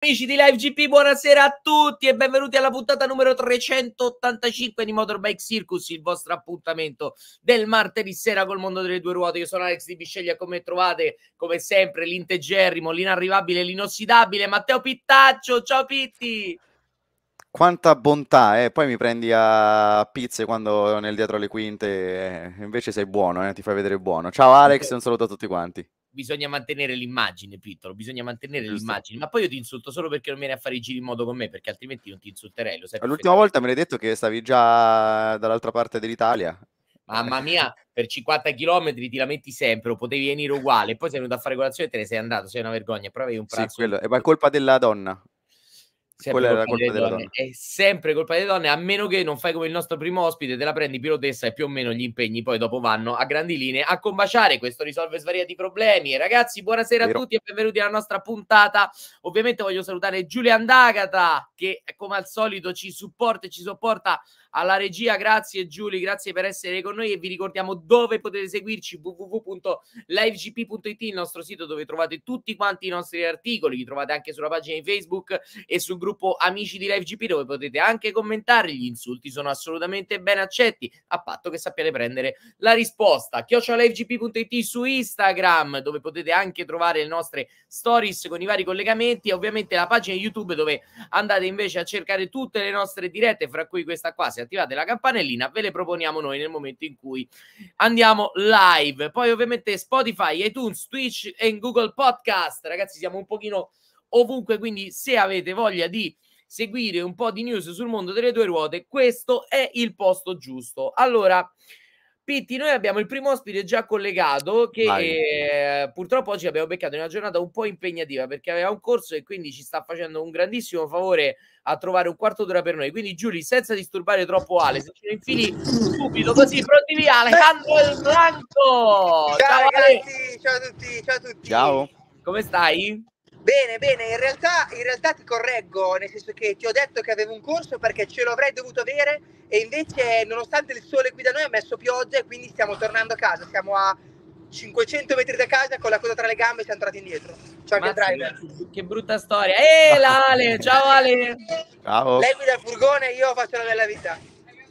Amici di LiveGP, buonasera a tutti e benvenuti alla puntata numero 385 di Motorbike Circus, il vostro appuntamento del martedì sera col mondo delle due ruote. Io sono Alex Di Bisceglia, come trovate, come sempre, l'integerrimo, l'inarrivabile, l'inossidabile Matteo Pittaccio. Ciao Pitti! Quanta bontà, eh? Poi mi prendi a pizze quando nel dietro le quinte, eh. invece sei buono, eh? ti fai vedere buono. Ciao Alex, un saluto a tutti quanti bisogna mantenere l'immagine, Pittolo, bisogna mantenere Giusto. l'immagine. Ma poi io ti insulto solo perché non vieni a fare i giri in modo con me, perché altrimenti non ti insulterei. L'ultima volta me l'hai detto che stavi già dall'altra parte dell'Italia. Mamma mia, per 50 km ti lamenti sempre, o potevi venire uguale, poi sei venuto a fare colazione e te ne sei andato, sei una vergogna, però avevi un pranzo. Sì, quello, eh, è colpa della donna. Quella era la colpa delle, donne. donne. È sempre colpa delle donne, a meno che non fai come il nostro primo ospite, te la prendi pilotessa e più o meno gli impegni poi dopo vanno a grandi linee a combaciare. Questo risolve svariati problemi. Ragazzi, buonasera Vero. a tutti e benvenuti alla nostra puntata. Ovviamente voglio salutare Giulia Andagata che come al solito ci supporta e ci supporta alla regia, grazie Giulia, grazie per essere con noi e vi ricordiamo dove potete seguirci www.livegp.it, il nostro sito dove trovate tutti quanti i nostri articoli, li trovate anche sulla pagina di Facebook e sul gruppo Amici di LiveGP dove potete anche commentare, gli insulti sono assolutamente ben accetti, a patto che sappiate prendere la risposta. chiocciolivegp.it su Instagram dove potete anche trovare le nostre stories con i vari collegamenti e ovviamente la pagina YouTube dove andate invece a cercare tutte le nostre dirette, fra cui questa qua, se attivate la campanellina, ve le proponiamo noi nel momento in cui andiamo live. Poi ovviamente Spotify, iTunes, Twitch e Google Podcast. Ragazzi, siamo un pochino ovunque, quindi se avete voglia di seguire un po' di news sul mondo delle due ruote, questo è il posto giusto. Allora, Pitti, noi abbiamo il primo ospite già collegato che eh, purtroppo oggi abbiamo beccato in una giornata un po' impegnativa perché aveva un corso e quindi ci sta facendo un grandissimo favore a trovare un quarto d'ora per noi. Quindi Giulia, senza disturbare troppo Ale, se ce ne infili subito così, pronti via Alejandro El Blanco! Ciao, ciao ragazzi, ciao a tutti, ciao a tutti! Ciao! Come stai? Bene, bene, in realtà, in realtà, ti correggo, nel senso che ti ho detto che avevo un corso perché ce l'avrei dovuto avere e invece nonostante il sole qui da noi ha messo pioggia e quindi stiamo tornando a casa, siamo a 500 metri da casa con la cosa tra le gambe e siamo entrati indietro. Ciao Mazza, driver. Che brutta storia. Ehi, la Ale, ciao Ale. Ciao. Lei guida il furgone, io faccio la bella vita.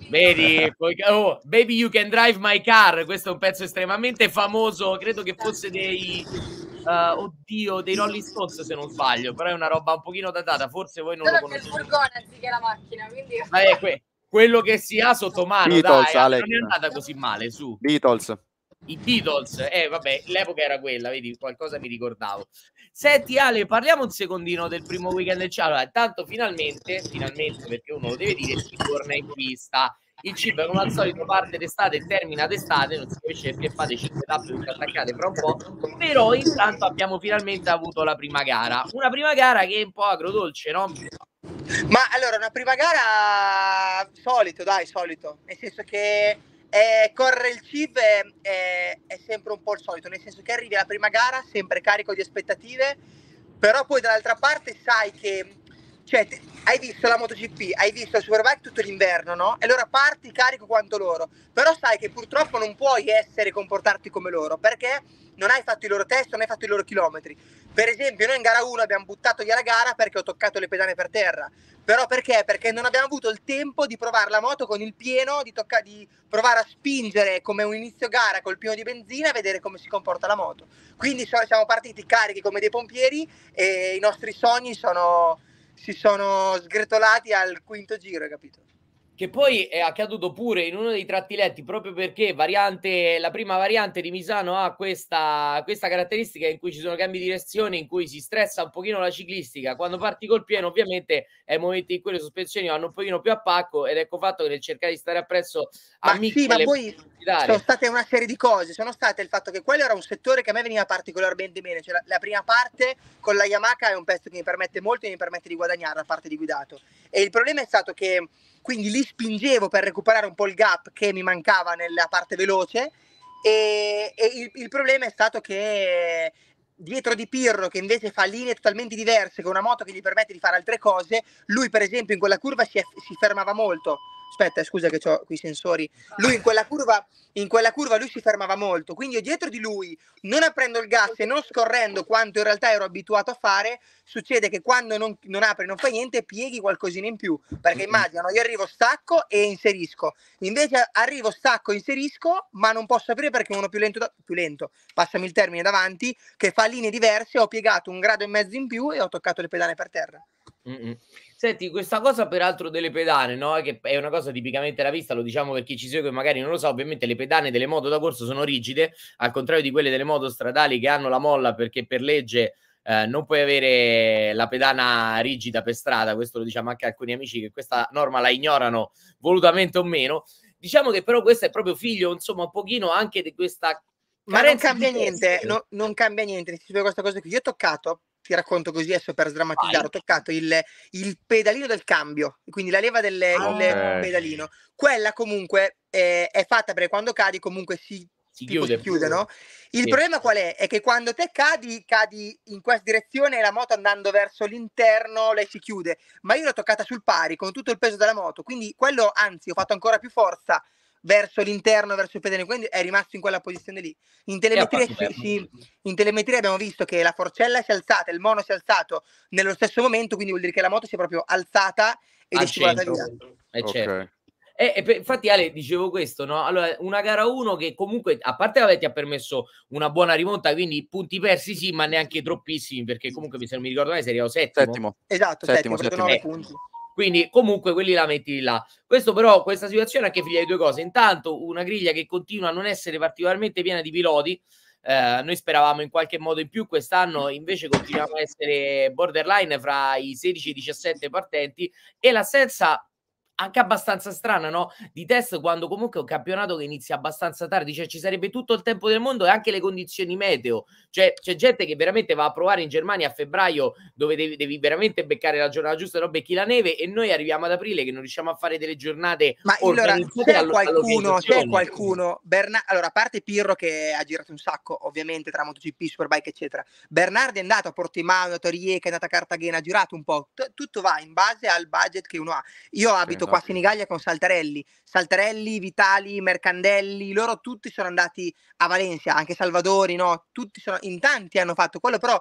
Vedi, oh, Baby You Can Drive My Car, questo è un pezzo estremamente famoso, credo che fosse dei uh, oddio, dei Rolling Stones se non sbaglio, però è una roba un pochino datata, forse voi non Solo lo conoscete. Però il furgone anziché la macchina, quindi... Vabbè, que- quello che si ha sotto mano, Beatles, dai, Alex. non è andata così male, su. Beatles. I Beatles, eh vabbè, l'epoca era quella, vedi, qualcosa mi ricordavo. Senti Ale, parliamo un secondino del primo weekend del ciao. Allora, intanto finalmente, finalmente perché uno lo deve dire, si torna in pista il cibo come al solito parte d'estate e termina d'estate, non si capisce perché fate 5 tappe perché attaccate fra un po', però intanto abbiamo finalmente avuto la prima gara, una prima gara che è un po' agrodolce, no? Ma allora, una prima gara solito, dai, solito, nel senso che eh, correre il CIV è, è, è, sempre un po' il solito, nel senso che arrivi alla prima gara sempre carico di aspettative, però poi dall'altra parte sai che cioè, hai visto la MotoGP, hai visto la Superbike tutto l'inverno, no? E allora parti carico quanto loro. Però sai che purtroppo non puoi essere comportarti come loro, perché non hai fatto i loro test, non hai fatto i loro chilometri. Per esempio, noi in gara 1 abbiamo buttato via la gara perché ho toccato le pedane per terra. Però perché? Perché non abbiamo avuto il tempo di provare la moto con il pieno, di, tocca- di provare a spingere come un inizio gara col pieno di benzina e vedere come si comporta la moto. Quindi so- siamo partiti carichi come dei pompieri e i nostri sogni sono si sono sgretolati al quinto giro, hai capito? che poi è accaduto pure in uno dei tratti letti proprio perché variante, la prima variante di Misano ha questa, questa, caratteristica in cui ci sono cambi di direzione, in cui si stressa un pochino la ciclistica. Quando parti col pieno ovviamente è il momento in cui le sospensioni vanno un pochino più a pacco ed ecco fatto che nel cercare di stare appresso a ma Michele... Sì, ma poi sono state una serie di cose, sono state il fatto che quello era un settore che a me veniva particolarmente bene, cioè la, la prima parte con la Yamaha è un pezzo che mi permette molto e mi permette di guadagnare la parte di guidato. E il problema è stato che quindi li spingevo per recuperare un po' il gap che mi mancava nella parte veloce e, e il, il, problema è stato che dietro di Pirro che invece fa linee totalmente diverse con una moto che gli permette di fare altre cose lui per esempio in quella curva si, è, si fermava molto aspetta scusa che ho qui i sensori, lui in quella curva, in quella curva lui si fermava molto, quindi io dietro di lui, non aprendo il gas e non scorrendo quanto in realtà ero abituato a fare, succede che quando non, non apri, non fai niente, pieghi qualcosina in più, perché immagino io arrivo, stacco e inserisco, invece arrivo, stacco, inserisco, ma non posso aprire perché uno più lento, da, più lento, passami il termine davanti, che fa linee diverse, ho piegato un grado e mezzo in più e ho toccato le pedane per terra. Mm-mm. Senti, questa cosa peraltro delle pedane, no? Che è una cosa tipicamente da vista, lo diciamo per chi ci segue magari non lo sa, ovviamente le pedane delle moto da corso sono rigide, al contrario di quelle delle moto stradali che hanno la molla perché per legge eh, non puoi avere la pedana rigida per strada, questo lo diciamo anche a alcuni amici che questa norma la ignorano volutamente o meno. Diciamo che però questo è proprio figlio, insomma, un pochino anche di questa... Ma, non cambia niente, no, non cambia niente, ti spiego questa cosa qui. Io ho toccato ti racconto così adesso per sdrammatizzare, Vai. ho toccato il, il, pedalino del cambio, quindi la leva del ah, okay. pedalino. Quella comunque eh, è fatta perché quando cadi comunque si, si chiude, si chiude no? Il sì. problema qual è? È che quando te cadi, cadi in questa direzione e la moto andando verso l'interno lei si chiude, ma io l'ho toccata sul pari con tutto il peso della moto, quindi quello anzi ho fatto ancora più forza verso l'interno, verso il pedone, quindi è rimasto in quella posizione lì. In telemetria, sì, si, in telemetria, abbiamo visto che la forcella si è alzata, il mono si è alzato nello stesso momento, quindi vuol dire che la moto si è proprio alzata ed è scivolata via. Eh, okay. Certo. E, e per, infatti Ale dicevo questo, no? Allora, una gara 1 che comunque a parte vabbè, ti ha permesso una buona rimonta, quindi punti persi sì, ma neanche troppissimi, perché comunque se non mi ricordo mai sei arrivato settimo. settimo. Esatto, settimo, settimo, settimo. 9 eh. punti. Quindi comunque quelli la metti là. Questo però, questa situazione ha anche figlia di due cose. Intanto una griglia che continua a non essere particolarmente piena di piloti, eh, noi speravamo in qualche modo in più, quest'anno invece continuiamo a essere borderline fra i 16 e i 17 partenti e l'assenza anche abbastanza strana, no? Di test quando comunque è un campionato che inizia abbastanza tardi, cioè ci sarebbe tutto il tempo del mondo e anche le condizioni meteo. Cioè c'è gente che veramente va a provare in Germania a febbraio dove devi, devi veramente beccare la giornata giusta, no? Becchi la neve e noi arriviamo ad aprile che non riusciamo a fare delle giornate Ma allora c'è qualcuno, c'è qualcuno, Berna- allora a parte Pirro che ha girato un sacco ovviamente tra MotoGP, Superbike eccetera, Bernardi è andato a Portimano, a Torieca, è andato a Cartagena, ha girato un po', T- tutto va in base al budget che uno ha. Io abito no, qua sì. Esatto. in con Saltarelli. Saltarelli, Vitali, Mercandelli, loro tutti sono andati a Valencia, anche Salvadori, no? Tutti sono, in tanti hanno fatto quello, però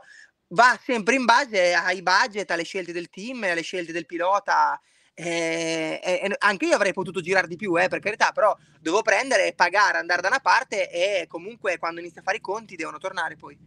va sempre in base ai budget, alle scelte del team, alle scelte del pilota. Eh, eh, anche io avrei potuto girare di più, eh, per carità, però devo prendere, pagare, andare da una parte e comunque quando inizia a fare i conti devono tornare poi.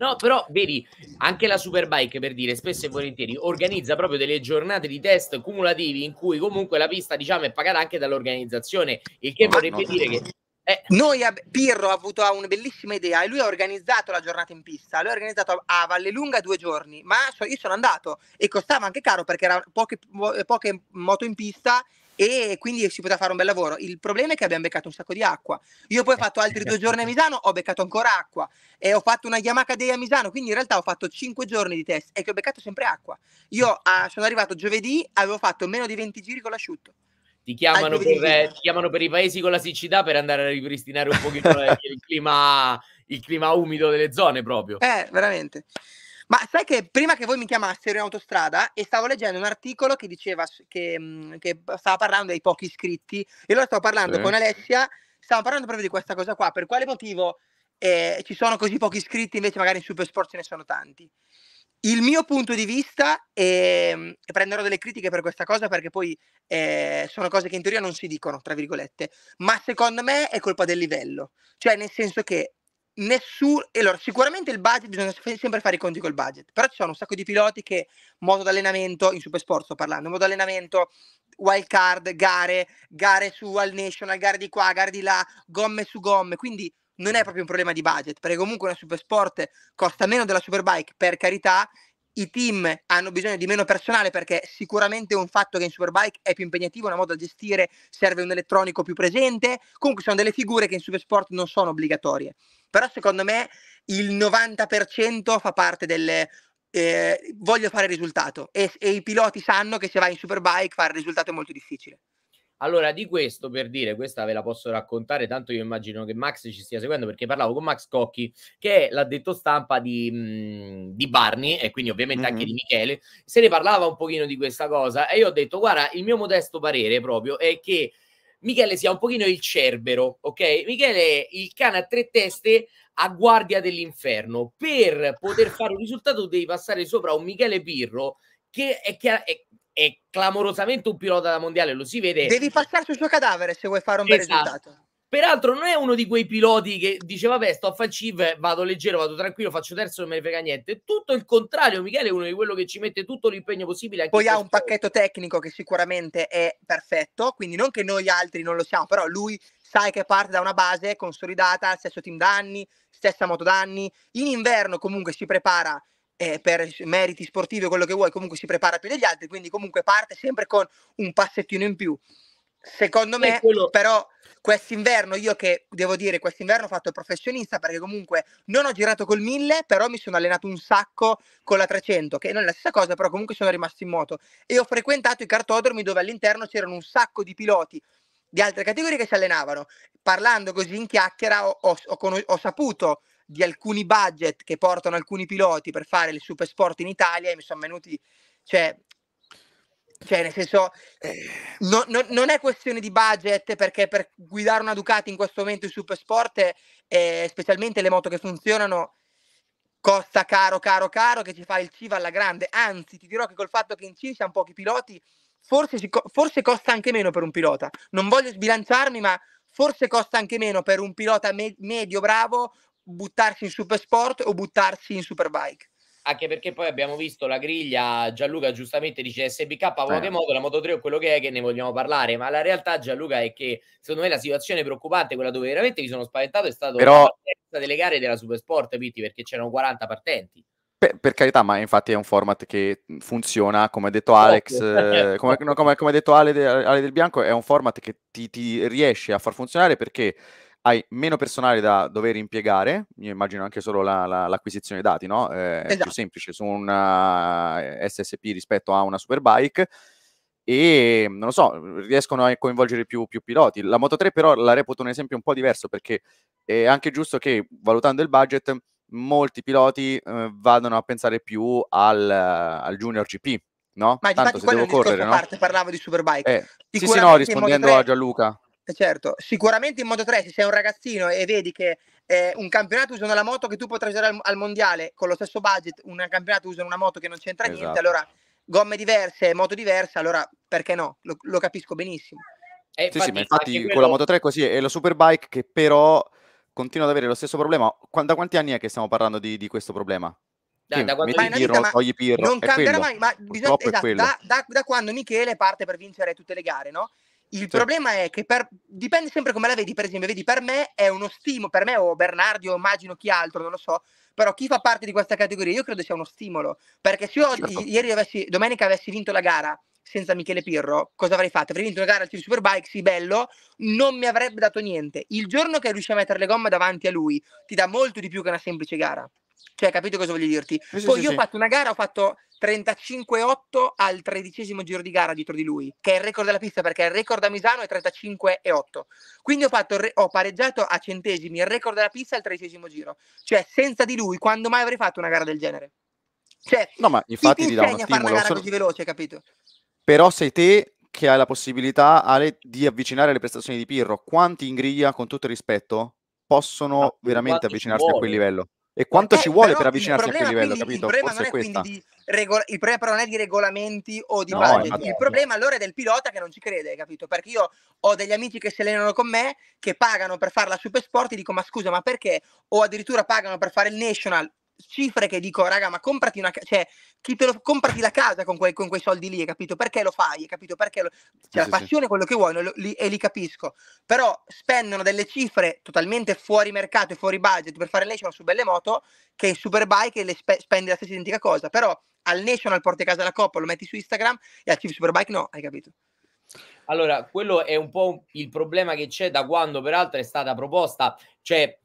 No, però vedi, anche la Superbike, per dire, spesso e volentieri organizza proprio delle giornate di test cumulativi in cui comunque la pista, diciamo, è pagata anche dall'organizzazione, il che ah, vorrebbe no. dire che eh. Noi Pirro ha avuto una bellissima idea e lui ha organizzato la giornata in pista. Lui ha organizzato a Vallelunga due giorni, ma io sono andato e costava anche caro perché erano poche, poche moto in pista e quindi si poteva fare un bel lavoro. Il problema è che abbiamo beccato un sacco di acqua. Io poi ho eh, fatto altri eh, due giorni a Misano, ho beccato ancora acqua e ho fatto una Yamaha Day a Misano, quindi in realtà ho fatto cinque giorni di test e che ho beccato sempre acqua. Io mm. a, ah, sono arrivato giovedì, avevo fatto meno di 20 giri con l'asciutto. Ti chiamano, per, ti chiamano, per, i paesi con la siccità per andare a ripristinare un pochino eh, il, clima, il clima umido delle zone proprio. Eh, veramente. Ma sai che prima che voi mi chiamassero in autostrada e stavo leggendo un articolo che diceva che, mm, che stava parlando dei pochi iscritti e allora stavo parlando sì. con Alessia, stavo parlando proprio di questa cosa qua, per quale motivo eh, ci sono così pochi iscritti invece magari in Supersport ce ne sono tanti. Il mio punto di vista, è, ehm, e prenderò delle critiche per questa cosa perché poi eh, sono cose che in teoria non si dicono, tra virgolette, ma secondo me è colpa del livello. Cioè nel senso che nessuno. Allora, sicuramente il budget, bisogna sempre fare i conti col budget, però ci sono un sacco di piloti che, modo d'allenamento, in super Supersport sto parlando, modo d'allenamento, wild card, gare, gare su al National, gare di qua, gare di là, gomme su gomme, quindi non è proprio un problema di budget, perché comunque una super sport costa meno della Superbike, per carità, i team hanno bisogno di meno personale perché sicuramente un fatto che in Superbike è più impegnativo, una moda da gestire, serve un elettronico più presente, comunque sono delle figure che in Supersport non sono obbligatorie. Però secondo me il 90% fa parte del eh, voglio fare risultato e, e i piloti sanno che se vai in Superbike fare risultato è molto difficile. Allora, di questo per dire, questa ve la posso raccontare, tanto io immagino che Max ci stia seguendo perché parlavo con Max Cocchi, che è l'addetto stampa di, mh, mhmm, di Barney e quindi ovviamente mm-hmm. anche di Michele, se ne parlava un pochino di questa cosa e io ho detto, guarda, il mio modesto parere proprio è che Michele sia un pochino il cerbero, ok? Michele è il cane a tre teste a guardia dell'inferno. Per poter fare un risultato devi passare sopra un Michele Pirro che è, chiaro è clamorosamente un pilota da mondiale, lo si vede. Devi passare sul suo cadavere se vuoi fare un esatto. bel risultato. Peraltro non è uno di quei piloti che dice vabbè sto a fare CIV, vado leggero, vado tranquillo, faccio terzo, non me ne frega niente. tutto il contrario, Michele è uno di quello che ci mette tutto l'impegno possibile. Poi ha un sport. pacchetto tecnico che sicuramente è perfetto, quindi non che noi altri non lo siamo, però lui sai che parte da una base consolidata, stesso team d'anni, stessa moto d'anni. In inverno comunque si prepara eh, per meriti sportivi o quello che vuoi, comunque si prepara più degli altri, quindi comunque parte sempre con un passettino in più. Secondo me, quello... però, quest'inverno, io che devo dire, quest'inverno ho fatto il professionista perché comunque non ho girato col 1000, però mi sono allenato un sacco con la 300, che non è la stessa cosa, però comunque sono rimasto in moto. E ho frequentato i cartodromi dove all'interno c'erano un sacco di piloti di altre categorie che si allenavano. Parlando così in chiacchiera ho, ho, ho, ho saputo di alcuni budget che portano alcuni piloti per fare il super sport in Italia e mi sono venuti, cioè, cioè nel senso, eh. no, no, non è questione di budget perché per guidare una Ducati in questo momento il super sport, eh, specialmente le moto che funzionano, costa caro, caro, caro che ci fa il CIVA alla grande. Anzi, ti dirò che col fatto che in CIV siamo pochi piloti, forse, ci, forse costa anche meno per un pilota. Non voglio sbilanciarmi, ma forse costa anche meno per un pilota me- medio bravo buttarsi in Supersport o buttarsi in Superbike anche perché poi abbiamo visto la griglia Gianluca giustamente dice SBK Pokémoto, eh. la Moto3 o quello che è che ne vogliamo parlare ma la realtà Gianluca è che secondo me la situazione preoccupante quella dove veramente mi sono spaventato è stata Però... la partenza delle gare della Supersport Pitti perché c'erano 40 partenti per, per, carità, ma infatti è un format che funziona, come ha detto Alex, esatto, eh, certo. eh, come, come, come, ha detto Ale, Ale, Del Bianco, è un format che ti, ti riesce a far funzionare perché hai meno personale da dover impiegare, io immagino anche solo la, la, l'acquisizione dati, no? Eh, esatto. È più esatto. semplice su un eh, SSP rispetto a una Superbike e non lo so, riescono a coinvolgere più, più piloti. La Moto 3 però la reputo un esempio un po' diverso perché è anche giusto che valutando il budget molti piloti eh, vadano a pensare più al, al Junior GP, no? Ma Tanto se devo correre, no? parte parlavo di Superbike. Eh, sì, sì, no, rispondendo 3... a Gianluca. Eh, certo. Sicuramente in Moto 3, se sei un ragazzino e vedi che eh, un campionato usano la moto che tu potrai usare al, al, mondiale con lo stesso budget, un campionato usano una moto che non c'entra esatto. niente, allora gomme diverse, moto diverse, allora perché no? Lo, lo capisco benissimo. Eh, infatti, sì, sì, ma infatti quello... con la Moto 3 così, è la Superbike che però continua ad avere lo stesso problema. Da quanti anni è che stiamo parlando di, di questo problema? Dai, da quando metti Pirro, vita, togli Pirro, non cambierà quello. mai, ma bisogna, esatto, da, da, da, quando Michele parte per vincere tutte le gare, no? Il sì. problema è che per, dipende sempre come la vedi, per esempio, vedi, per me è uno stimolo, per me o Bernardi o immagino chi altro, non lo so, però chi fa parte di questa categoria io credo sia uno stimolo, perché se io certo. ieri avessi, domenica avessi vinto la gara senza Michele Pirro, cosa avrei fatto? Avrei vinto una gara al Team Superbike, sì bello, non mi avrebbe dato niente. Il giorno che riuscì a mettere le gomme davanti a lui ti dà molto di più che una semplice gara. Cioè, capito cosa voglio dirti? Sì, Poi sì, io sì. ho fatto una gara, ho fatto 35-8 al tredicesimo giro di gara dietro di lui, che è il record della pista perché il record a Misano è 35-8. Quindi ho, fatto, ho pareggiato a centesimi il record della pista al tredicesimo giro. Cioè, senza di lui, quando mai avrei fatto una gara del genere? Cioè, no, ma infatti ti, ti insegna a fare una gara così veloce, capito? Però sei te che hai la possibilità Ale, di avvicinare le prestazioni di Pirro. Quanti in griglia, con tutto il rispetto, possono veramente avvicinarsi a quel livello? E quanto eh, ci vuole per avvicinarsi a quel livello, quindi, capito? Il problema, Forse non è, è di regol- il problema però non è di regolamenti o di no, budget. Il problema allora è del pilota che non ci crede, capito? Perché io ho degli amici che si allenano con me, che pagano per fare la Supersport e dico ma scusa, ma perché? O addirittura pagano per fare il National cifre che dico, raga, ma comprati una casa, cioè, chi te lo, comprati la casa con, que- con quei soldi lì, hai capito? Perché lo fai, hai capito? Perché lo- cioè, sì, la passione è sì. quello che vuoi lo, li, e li capisco, però spendono delle cifre totalmente fuori mercato e fuori budget per fare il su belle moto che in Superbike le spe- spende la stessa identica cosa, però al National porti a casa la coppa, lo metti su Instagram e al Chief Superbike no, hai capito? Allora, quello è un po' il problema che c'è da quando peraltro è stata proposta, cioè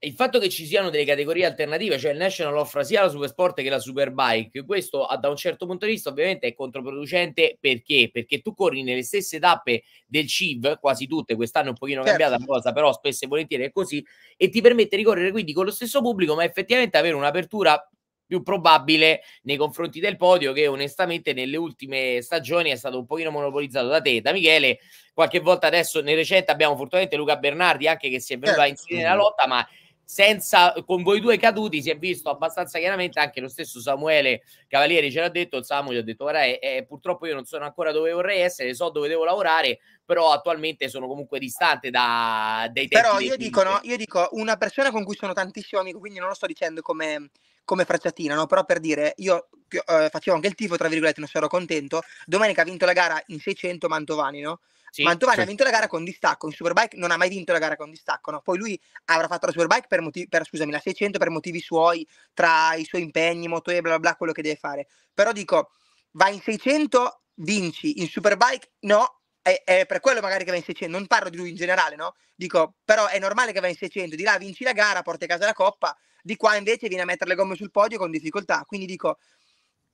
il fatto che ci siano delle categorie alternative, cioè il National offra sia la Super Sport che la Superbike, questo ah, da un certo punto di vista ovviamente è controproducente perché? Perché tu corri nelle stesse tappe del CIV, quasi tutte, quest'anno è un pochino cambiata certo. la cosa, però spesso e volentieri è così, e ti permette di correre quindi con lo stesso pubblico, ma effettivamente avere un'apertura più probabile nei confronti del podio che onestamente nelle ultime stagioni è stato un pochino monopolizzato da te, da Michele, qualche volta adesso nel recente abbiamo fortunatamente Luca Bernardi anche che si è venuto certo. a inserire nella lotta, ma senza, con voi due caduti si è visto abbastanza chiaramente anche lo stesso Samuele Cavalieri ce l'ha detto, Samuele gli ha detto guarda è, eh, eh, purtroppo io non sono ancora dove vorrei essere, so dove devo lavorare, però attualmente sono comunque distante da, dai tempi. Però io dico, no, io dico, una persona con cui sono tantissimo amico, quindi non lo sto dicendo come come frecciatina, no? però per dire, io eh, facevo anche il tifo, tra virgolette, non sono contento, domenica ha vinto la gara in 600 Mantovani, no? Sì, Mantovani sì. ha vinto la gara con distacco, in Superbike non ha mai vinto la gara con distacco, no? Poi lui avrà fatto la Superbike per, motivi, per scusami, la 600 per motivi suoi, tra i suoi impegni, moto e bla bla bla, quello che deve fare. Però dico, vai in 600, vinci, in Superbike no, è, è, per quello magari che va in 600, non parlo di lui in generale, no? Dico, però è normale che va in 600, di là vinci la gara, porti a casa la coppa, di qua invece viene a mettere le gomme sul podio con difficoltà, quindi dico,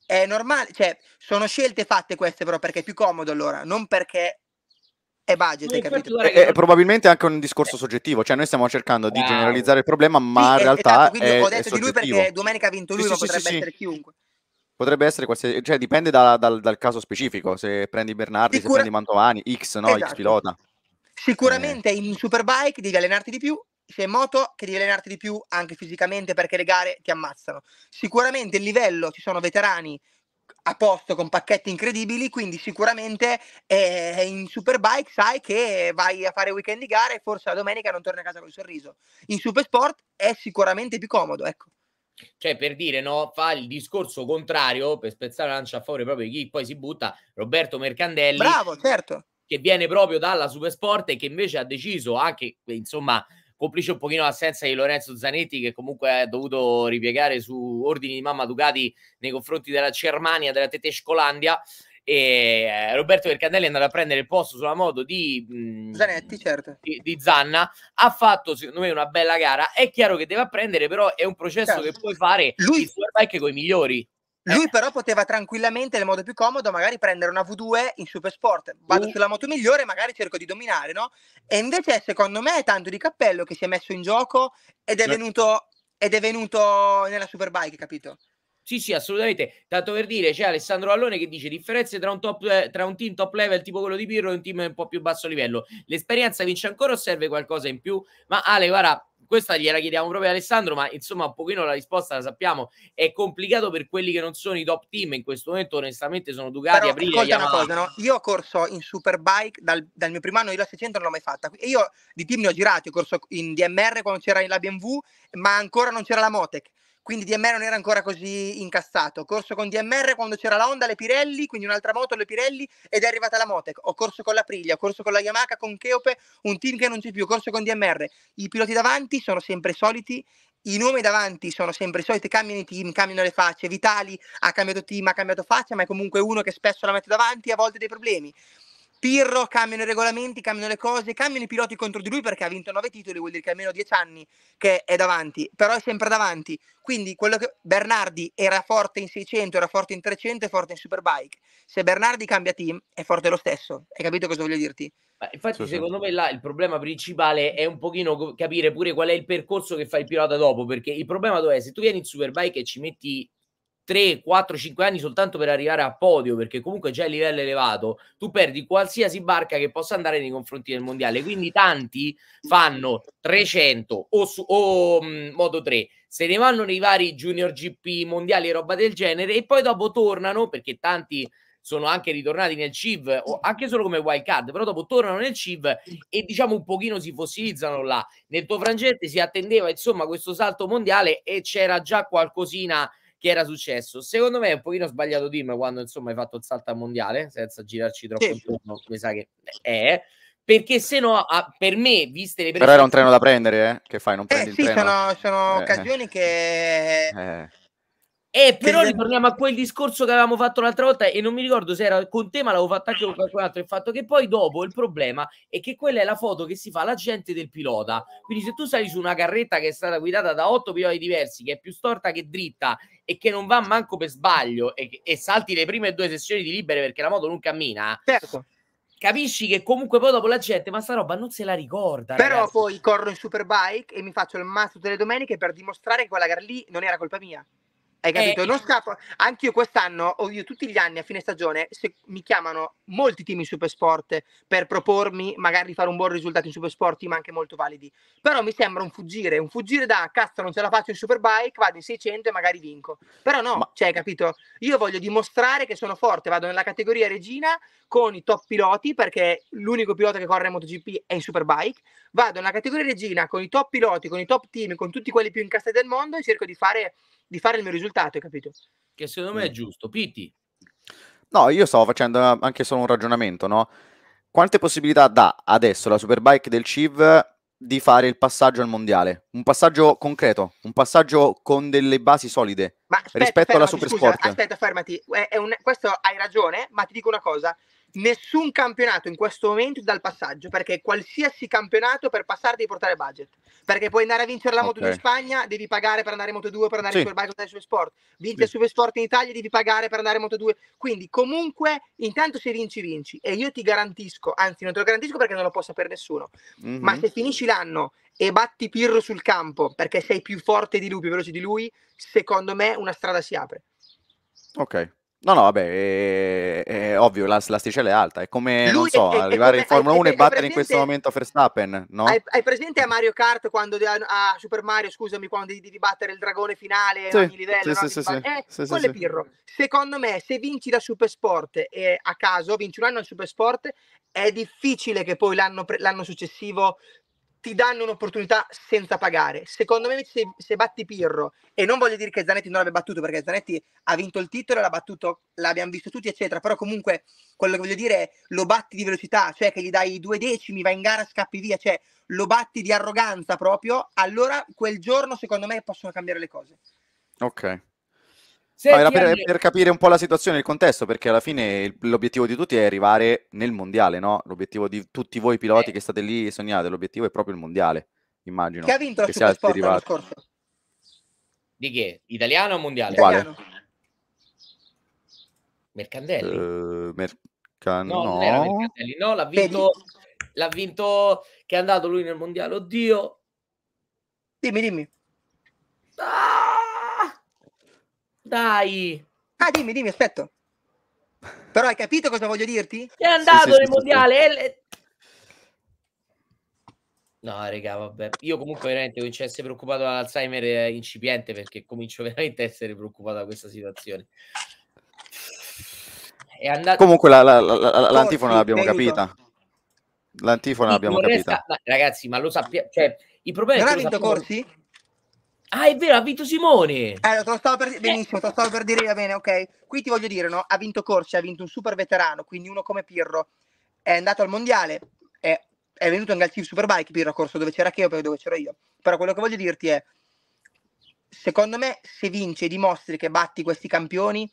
è normale, cioè sono scelte fatte queste però perché è più comodo allora, non perché è budget, hai capito? È, è, probabilmente anche un discorso eh. soggettivo, cioè noi stiamo cercando wow. di generalizzare il problema, ma sì, in realtà esatto, è, ho detto di lui perché domenica ha vinto lui, sì, ma sì, potrebbe essere chiunque. Potrebbe essere qualsiasi, cioè dipende da, dal, dal, caso specifico, se prendi Bernardi, Sicura... se prendi Mantovani, X, no, esatto. X pilota. Sicuramente eh. in Superbike devi allenarti di più, se in moto che devi allenarti di più anche fisicamente perché le gare ti ammazzano. Sicuramente il livello, ci sono veterani a posto con pacchetti incredibili, quindi sicuramente eh, in Superbike sai che vai a fare weekend di gare e forse la domenica non torni a casa con il sorriso. In Supersport è sicuramente più comodo, ecco. Cioè, per dire, no, fa il discorso contrario per spezzare la lancia a favore proprio di chi poi si butta, Roberto Mercandelli. Bravo, certo. Che viene proprio dalla Supersport e che invece ha deciso anche, insomma, complice un pochino l'assenza di Lorenzo Zanetti che comunque ha dovuto ripiegare su ordini di mamma Ducati nei confronti della Germania, della Tetescolandia e eh, Roberto Vercandelli è andato a prendere il posto sulla moto di mm, Zanetti, certo. Di, di, Zanna, ha fatto secondo me una bella gara, è chiaro che deve apprendere, però è un processo certo. che puoi fare Lui... superbike con i migliori. Lui eh. però poteva tranquillamente, nel modo più comodo, magari prendere una V2 in Supersport. Vado uh. sulla moto migliore, magari cerco di dominare, no? E invece, secondo me, è tanto di cappello che si è messo in gioco ed è, no. Certo. venuto, ed è venuto nella Superbike, capito? Sì, sì, assolutamente. Tanto per dire, c'è Alessandro Vallone che dice differenze tra un, top, tra un, team top level tipo quello di Pirro e un team un po' più basso livello. L'esperienza vince ancora o serve qualcosa in più? Ma Ale, guarda, questa gliela chiediamo proprio a Alessandro, ma insomma un pochino la risposta la sappiamo. È complicato per quelli che non sono i top team in questo momento, onestamente sono Ducati, Però, Aprile, Yamaha. Una cosa, no? Io ho corso in Superbike dal, dal mio primo anno io la 600 non l'ho mai fatta. E io di team ne ho girati, ho corso in DMR quando c'era la BMW, ma ancora non c'era la Motec quindi DMR non era ancora così incassato. Ho corso con DMR quando c'era la Honda, le Pirelli, quindi un'altra moto, le Pirelli, ed è arrivata la Motec. Ho corso con la Priglia, ho corso con la Yamaha, con Cheope, un team che non c'è più, ho corso con DMR. I piloti davanti sono sempre i soliti, i nomi davanti sono sempre i soliti, cambiano i team, cambiano le facce. Vitali ha cambiato team, ha cambiato faccia, ma è comunque uno che spesso la mette davanti e a volte dei problemi. Pirro, cambiano i regolamenti, cambiano le cose, cambiano i piloti contro di lui perché ha vinto nove titoli, vuol dire che almeno dieci anni che è davanti, però è sempre davanti. Quindi quello che Bernardi era forte in 600, era forte in 300, è forte in Superbike. Se Bernardi cambia team, è forte lo stesso. Hai capito cosa voglio dirti? Ma infatti, sì, secondo sì. me là il problema principale è un pochino capire pure qual è il percorso che fa il pilota dopo, perché il problema dov'è? Se tu vieni in Superbike e ci metti 3, 4, 5 anni soltanto per arrivare a podio, perché comunque già a livello elevato tu perdi qualsiasi barca che possa andare nei confronti del mondiale. Quindi tanti fanno 300 o, su, o mh, mm, Moto 3, se ne vanno nei vari Junior GP mondiali e roba del genere, e poi dopo tornano perché tanti sono anche ritornati nel CIV, anche solo come wild card, però dopo tornano nel CIV e diciamo un pochino si fossilizzano là. Nel tuo frangente si attendeva insomma questo salto mondiale e c'era già qualcosina che era successo. Secondo me è un pochino sbagliato Dim quando insomma hai fatto il salto al mondiale, senza girarci troppo sì. intorno, mi sa che è perché se no ah, per me viste le prestazioni però era un treno da prendere eh? che fai non eh, prendi eh, sì, il treno sono, sono eh. eh. occasioni che eh. Eh, però che... ritorniamo a quel discorso che avevamo fatto l'altra volta e non mi ricordo se era con te, ma l'avevo fatto anche con qualcun altro. Il fatto che poi dopo il problema è che quella è la foto che si fa la gente del pilota. Quindi se tu sali su una carretta che è stata guidata da otto piloti diversi, che è più storta che dritta e che non va manco per sbaglio e, e salti le prime due sessioni di libere perché la moto non cammina, certo capisci che comunque poi dopo la gente ma sta roba non se la ricorda però ragazzi. poi corro in superbike e mi faccio il mazzo tutte le domeniche per dimostrare che quella gara lì non era colpa mia hai eh, capito? Eh, non scappo. Anche io quest'anno, o io tutti gli anni a fine stagione, se mi chiamano molti team in Super Sport per propormi magari di fare un buon risultato in Super Sport, ma anche molto validi. Però mi sembra un fuggire, un fuggire da cazzo non ce la faccio in Superbike, vado in 600 e magari vinco. Però no, ma... cioè, hai capito? Io voglio dimostrare che sono forte, vado nella categoria regina con i top piloti perché l'unico pilota che corre in MotoGP è in Superbike, vado nella categoria regina con i top piloti, con i top team, con tutti quelli più incastrati del mondo e cerco di fare, di fare il mio risultato ascoltato, hai capito? Che secondo me è giusto. Piti. No, io stavo facendo anche solo un ragionamento, no? Quante possibilità dà adesso la Superbike del CIV di fare il passaggio al mondiale? Un passaggio concreto, un passaggio con delle basi solide ma aspetta, rispetto fermati, alla Supersport. Scusa, aspetta, fermati. È, è un, questo hai ragione, ma ti dico una cosa nessun campionato in questo momento dal passaggio, perché qualsiasi campionato per passare devi portare budget, perché puoi andare a vincere la Moto okay. 2 in Spagna, devi pagare per andare in Moto 2, per andare sì. in Superbike, per andare in Supersport, vince sì. Supersport in Italia, devi pagare per andare in Moto 2, quindi comunque intanto se vinci vinci e io ti garantisco, anzi non te lo garantisco perché non lo può sapere nessuno, mm-hmm. ma mhm. se finisci l'anno e batti Pirro sul campo perché sei più forte di lui, più veloce di lui, secondo me una strada si apre. Ok, No, no, vabbè, è, è ovvio, la, l'asticella è alta, è come, Lui non so, è, arrivare è come, in Formula 1 e battere presente, in questo momento Verstappen, no? Hai, hai, presente a Mario Kart, quando, a, Super Mario, scusami, quando devi, battere il dragone finale sì, a ogni livello? Sì, no? sì, sì, bat... eh, sì, sì, Pirro, secondo me, se vinci da Supersport e a caso, vinci un anno al Supersport, è difficile che poi l'anno, l'anno successivo ti danno un'opportunità senza pagare. Secondo me, se, se, batti Pirro, e non voglio dire che Zanetti non l'abbia battuto, perché Zanetti ha vinto il titolo, l'ha battuto, l'abbiamo visto tutti, eccetera. Però comunque, quello che voglio dire è, lo batti di velocità, cioè che gli dai due decimi, va in gara, scappi via, cioè lo batti di arroganza proprio, allora quel giorno, secondo me, possono cambiare le cose. Ok. No, era per, per, capire un po' la situazione, il contesto, perché alla fine l'obiettivo di tutti è arrivare nel mondiale, no? L'obiettivo di tutti voi piloti eh. che state lì e sognate, l'obiettivo è proprio il mondiale, immagino. Che ha vinto che la Supersport l'anno scorso? Di che? Italiano o mondiale? Italiano. Quale? Mercandelli. Uh, mercan... no, no. Mercandelli. no, l'ha vinto, l'ha vinto che è andato lui nel mondiale. Oddio. Dimmi, dimmi. Ah! dai! Ah, dimmi, dimmi, aspetto. Però hai capito cosa voglio dirti? È andato sì, sì, nel sì, mondiale. Eh, no, raga, vabbè. Io comunque veramente comincio a essere preoccupato dall'Alzheimer eh, incipiente perché comincio veramente a essere preoccupato da questa situazione. È andato... Comunque la, la, la, l'antifona l'abbiamo capita. L'antifona l'abbiamo capita. Resta... Ragazzi, ma lo sappiamo... Cioè, il problema non è che ha vinto sappiamo... Corsi? Ah, è vero, ha vinto Simone. Eh, te lo stavo per... Eh. Benissimo, te lo stavo per dire bene, ok. Qui ti voglio dire, no? Ha vinto Corsi, ha vinto un super veterano, quindi uno come Pirro. È andato al mondiale, è, è venuto anche al Team Superbike, Pirro a corso dove c'era Cheo, dove c'ero io. Però quello che voglio dirti è, secondo me, se vince e dimostri che batti questi campioni,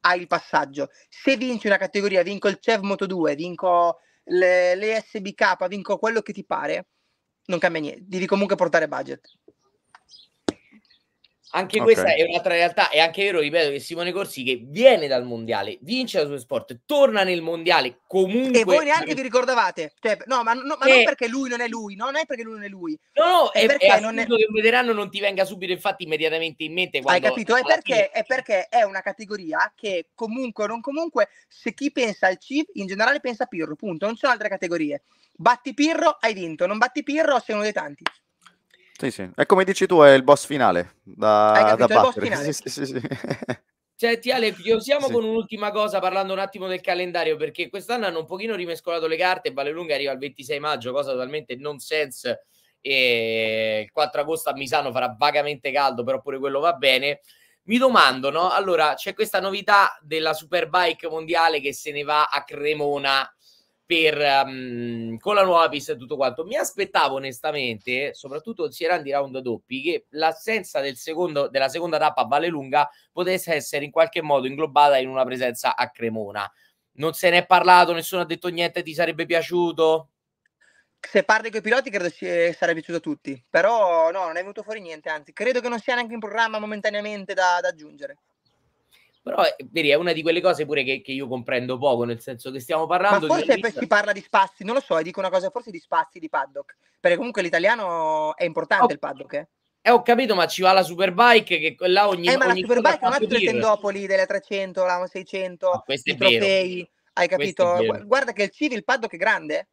hai il passaggio. Se vinci una categoria, vinco il CEV Moto 2, vinco l'ESBK, le vinco quello che ti pare, non cambia niente. Devi comunque portare budget. Anche okay. questa è un'altra realtà. È anche vero, ripeto, che Simone Corsi che viene dal mondiale, vince la sua sport, torna nel mondiale comunque. E voi neanche vi ricordavate, cioè, no, ma, no, ma e... non eh. perché lui non è lui, no? non è perché lui non è lui. No, no, è, è perché è non è... che un veterano non ti venga subito, infatti, immediatamente in mente. Quando... Hai capito? È perché, è perché è una categoria che comunque o non comunque, se chi pensa al CIV in generale pensa a Pirro, punto. Non ci sono altre categorie. Batti Pirro, hai vinto. Non batti Pirro, sei uno dei tanti. Sì, sì. È come dici tu, è il boss finale da, da battere. Finale. Sì, sì, sì, sì. Senti cioè, Ale, chiusiamo sì. con un'ultima cosa parlando un attimo del calendario perché quest'anno hanno un pochino rimescolato le carte, Vallelunga arriva il 26 maggio, cosa totalmente nonsense e il 4 agosto a Misano farà vagamente caldo, però pure quello va bene. Mi domando, no? Allora, c'è questa novità della Superbike mondiale che se ne va a Cremona per, um, con la nuova pista e tutto quanto. Mi aspettavo onestamente, soprattutto se erano di round doppi, che l'assenza del secondo, della seconda tappa a Valle Lunga potesse essere in qualche modo inglobata in una presenza a Cremona. Non se ne è parlato, nessuno ha detto niente, ti sarebbe piaciuto? Se parli con i piloti credo ci eh, sarebbe piaciuto a tutti, però no, non è venuto fuori niente, anzi credo che non sia neanche in programma momentaneamente da, da aggiungere. Però eh, vedi, è una di quelle cose pure che, che, io comprendo poco, nel senso che stiamo parlando Ma forse di. Forse si parla di spazi, non lo so, eh, dico una cosa, forse di spazi di paddock. Perché comunque l'italiano è importante oh, il paddock, eh? Eh, ho capito, ma ci va la Superbike che là ogni Eh, ma la Superbike non ha tutte le tendopoli delle 300, la 600, ah, i trofei, hai capito? Guarda che il Civi, il paddock è grande. Eh.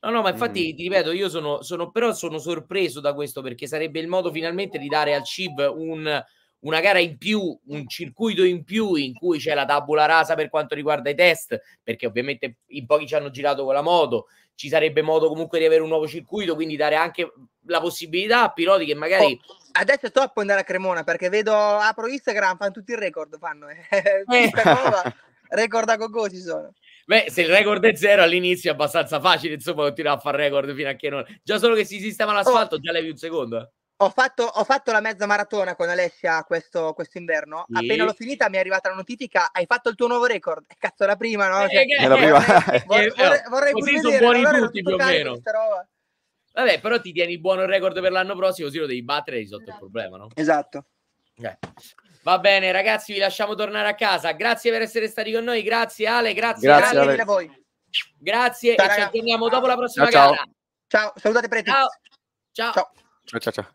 No, no, ma infatti mm. ti ripeto, io sono, sono, però sono sorpreso da questo perché sarebbe il modo finalmente di dare al CIV un, una gara in più, un circuito in più in cui c'è la tabula rasa per quanto riguarda i test, perché ovviamente in pochi ci hanno girato con la moto, ci sarebbe modo comunque di avere un nuovo circuito, quindi dare anche la possibilità a piloti che magari... Oh, adesso è troppo andare a Cremona perché vedo, apro Instagram, fanno tutti il record, fanno... Eh. eh. record a gogo ci sono. Beh, se il record è zero all'inizio è abbastanza facile, insomma, continuare a fare record fino a che non... Già solo che si sistema l'asfalto, oh. già levi un secondo. Eh. Ho fatto, ho fatto, la mezza maratona con Alessia questo, inverno. Sì. Appena l'ho finita mi è arrivata la notifica: hai fatto il tuo nuovo record. Eh, cazzo, la prima, no? Eh, cioè, eh, è la eh, prima. Eh, vorrei, eh, vorrei, vorrei così sono buoni allora tutti più o meno. Vabbè, però ti tieni buono il record per l'anno prossimo, così lo devi battere e risolto esatto. il problema, no? Esatto. Okay. Va bene, ragazzi, vi lasciamo tornare a casa. Grazie per essere stati con noi. Grazie, Ale. Grazie, grazie Ale. a voi. Grazie, ciao, e ragazzi. ci aggiorniamo dopo la prossima ciao, ciao. gara. Ciao, salutate Preti. Ciao. ciao. ciao, ciao. ciao.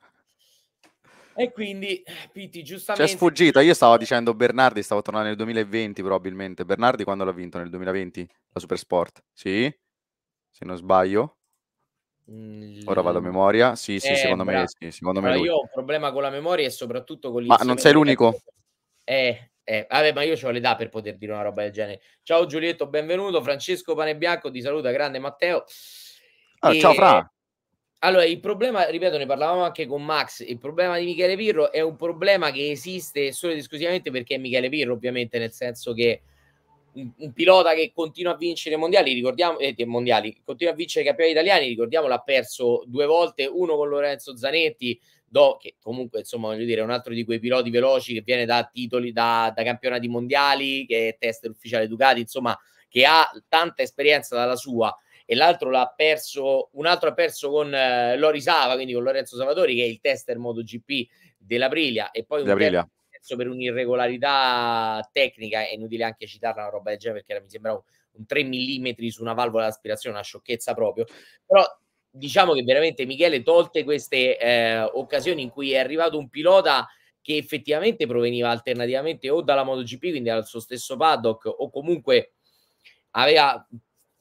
E quindi, Pitti, giustamente... C'è sfuggita, io stavo dicendo Bernardi, stavo tornando nel 2020 probabilmente. Bernardi quando l'ha vinto? Nel 2020? La Supersport? Sì? Se non sbaglio? Mm, Ora vado a memoria? Sì, sì, eh, secondo me sì, secondo allora, me Io ho un problema con la memoria e soprattutto con l'insieme... Ma non sei l'unico? Eh, eh, vabbè, ma io ho l'età per poter dire una roba del genere. Ciao Giulietto, benvenuto. Francesco Panebianco ti saluta, grande Matteo. Ah, e... Ciao Fra. Allora, il problema, ripeto, ne parlavamo anche con Max, il problema di Michele Pirro è un problema che esiste solo ed esclusivamente perché è Michele Pirro, ovviamente, nel senso che un, un pilota che continua a vincere mondiali, ricordiamo, eh, mondiali, continua a vincere i campionati italiani, ricordiamo, l'ha perso due volte, uno con Lorenzo Zanetti, do, che comunque, insomma, voglio dire, è un altro di quei piloti veloci che viene da titoli, da, da campionati mondiali, che è tester ufficiale Ducati, insomma, che ha tanta esperienza dalla sua e l'altro l'ha perso, un altro ha perso con eh, Lori Sava, quindi con Lorenzo Salvatori, che è il tester MotoGP dell'Aprilia, e poi un terzo per un'irregolarità tecnica, è inutile anche citarla una roba del genere perché mi sembra un, un 3 mm su una valvola d'aspirazione, una sciocchezza proprio, però diciamo che veramente Michele tolte queste eh, occasioni in cui è arrivato un pilota che effettivamente proveniva alternativamente o dalla MotoGP, quindi dal suo stesso paddock, o comunque aveva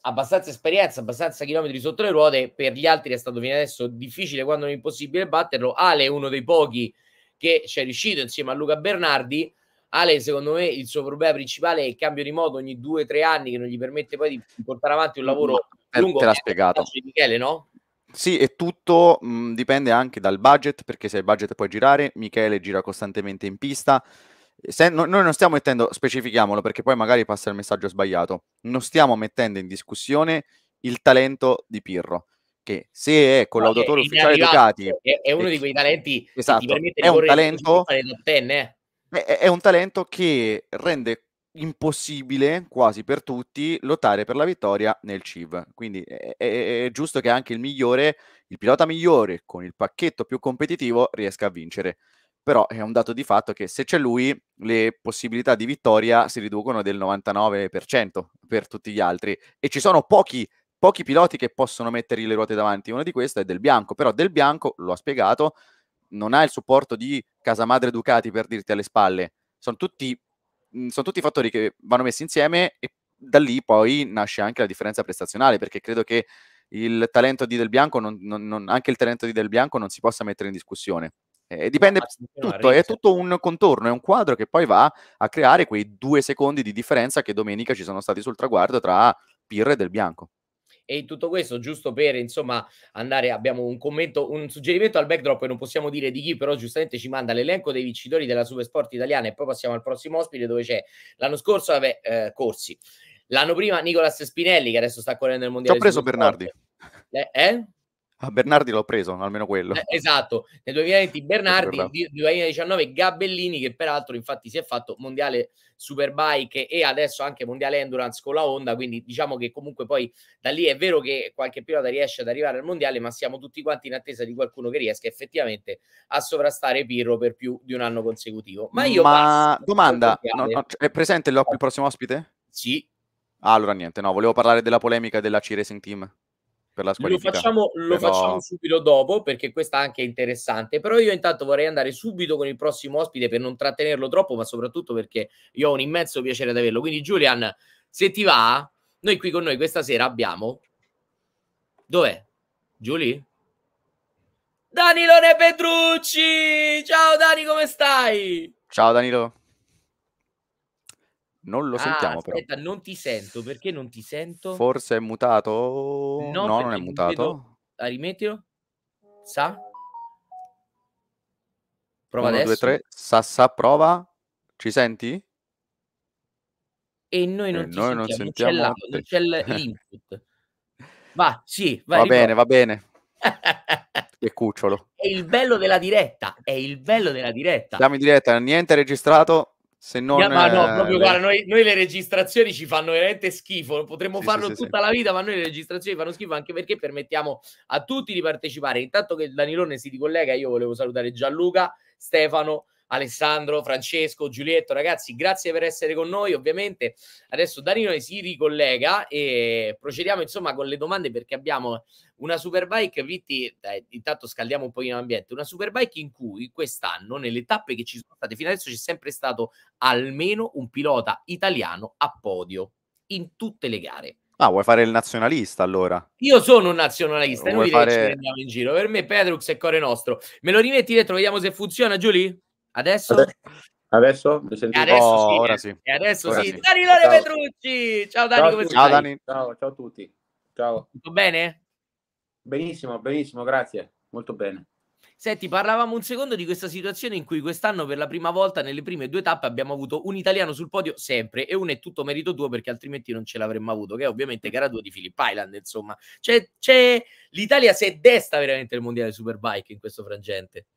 abbastanza esperienza, abbastanza chilometri sotto le ruote, per gli altri è stato fino adesso difficile quando non impossibile batterlo. Ale è uno dei pochi che ci è riuscito insieme a Luca Bernardi. Ale, secondo me, il suo problema principale è il cambio di moto ogni due o tre anni che non gli permette poi di portare avanti un mm, lavoro eh, lungo. Te l'ha spiegato. Michele, no? Sì, e tutto mh, mm, dipende anche dal budget, perché se il budget puoi girare, Michele gira costantemente in pista, se, no, noi non stiamo mettendo, specifichiamolo perché poi magari passa il messaggio sbagliato, non stiamo mettendo in discussione il talento di Pirro, che se è collaudatore okay, ufficiale Ducati... È, è, uno di quei talenti esatto, che ti esatto, permette di eh. è un talento, è un talento che rende impossibile quasi per tutti lottare per la vittoria nel CIV. Quindi è, è, è, giusto che anche il migliore, il pilota migliore con il pacchetto più competitivo riesca a vincere però è un dato di fatto che se c'è lui le possibilità di vittoria si riducono del 99% per tutti gli altri e ci sono pochi pochi piloti che possono mettergli le ruote davanti. Uno di questi è Del Bianco, però Del Bianco, lo ha spiegato, non ha il supporto di Casa Madre Ducati per dirti alle spalle. Sono tutti, mhmm, sono tutti fattori che vanno messi insieme e da lì poi nasce anche la differenza prestazionale, perché credo che il talento di Del Bianco, non, non, non, anche il talento di Del Bianco non si possa mettere in discussione. Eh, dipende tutto, è tutto un contorno, è un quadro che poi va a creare quei due secondi di differenza che domenica ci sono stati sul traguardo tra Pirre e Del Bianco. E in tutto questo, giusto per insomma andare, abbiamo un commento, un suggerimento al backdrop e non possiamo dire di chi, però giustamente ci manda l'elenco dei vincitori della Supersport italiana e poi passiamo al prossimo ospite dove c'è l'anno scorso vabbè, eh, Corsi, l'anno prima Nicolas Spinelli che adesso sta correndo nel mondiale. Ci ho preso Bernardi. Eh? eh? A ah, Bernardi l'ho preso, almeno quello. Eh, esatto, nel 2020 Bernardi, nel 2019 Gabellini che peraltro infatti si è fatto mondiale Superbike e adesso anche mondiale Endurance con la Honda, quindi diciamo che comunque poi da lì è vero che qualche pilota riesce ad arrivare al mondiale, ma siamo tutti quanti in attesa di qualcuno che riesca effettivamente a sovrastare Pirro per più di un anno consecutivo. Ma io... Ma domanda, no, no, cioè, è presente il ah. prossimo ospite? Sì. Ah, allora niente, no, volevo parlare della polemica della C-Racing Team per la squadra. Lo facciamo, lo Però... facciamo subito dopo perché questa anche è interessante. Però io intanto vorrei andare subito con il prossimo ospite per non trattenerlo troppo, ma soprattutto perché io ho un immenso piacere ad averlo. Quindi Julian, se ti va, noi qui con noi questa sera abbiamo... Dov'è? Giulie? Danilone Petrucci! Ciao Dani, come stai? Ciao Danilo. Non lo ah, sentiamo aspetta, però. non ti sento, perché non ti sento? Forse è mutato? No, no non è mutato. Vedo... Ah, rimettilo. Sa? Prova 1, adesso. 2, 3, sa, sa, prova. Ci senti? E noi non e ti noi sentiamo, non, sentiamo c'è la, non c'è l'input. Va, sì, vai, va ricordo. bene, va bene. che cucciolo. È il bello della diretta, è il bello della diretta. Siamo in diretta, niente registrato. Se non, ma no, eh, proprio eh, guarda, noi, noi, le registrazioni ci fanno veramente schifo. Potremmo sì, farlo sì, tutta sì. la vita, ma noi le registrazioni fanno schifo anche perché permettiamo a tutti di partecipare. Intanto che Danilone si ricollega, io volevo salutare Gianluca, Stefano, Alessandro, Francesco, Giulietto, ragazzi, grazie per essere con noi. Ovviamente adesso Danilo si ricollega e procediamo insomma con le domande perché abbiamo una superbike, Vitti, dai, intanto scaldiamo un po' l'ambiente, una superbike in cui quest'anno nelle tappe che ci sono state fino adesso c'è sempre stato almeno un pilota italiano a podio in tutte le gare. Ah, vuoi fare il nazionalista allora? Io sono un nazionalista, vuoi noi fare... ci prendiamo in giro. Per me Pedrux è core nostro. Me lo rimetti dentro, vediamo se funziona, Giulie? Adesso? Adesso mi senti? Adesso oh, sì, ora eh, sì. Eh, adesso ora sì. sì. Dani ciao. Petrucci! Ciao Dani, ciao come stai? Ciao Dani. Ciao, ciao a tutti. Ciao. Tutto bene? Benissimo, benissimo, grazie. Molto bene. Senti, parlavamo un secondo di questa situazione in cui quest'anno per la prima volta nelle prime due tappe abbiamo avuto un italiano sul podio sempre e uno è tutto merito tuo perché altrimenti non ce l'avremmo avuto, che è ovviamente gara 2 di Philip Island, insomma. C'è, c'è... L'Italia si è desta veramente il mondiale Superbike in questo frangente.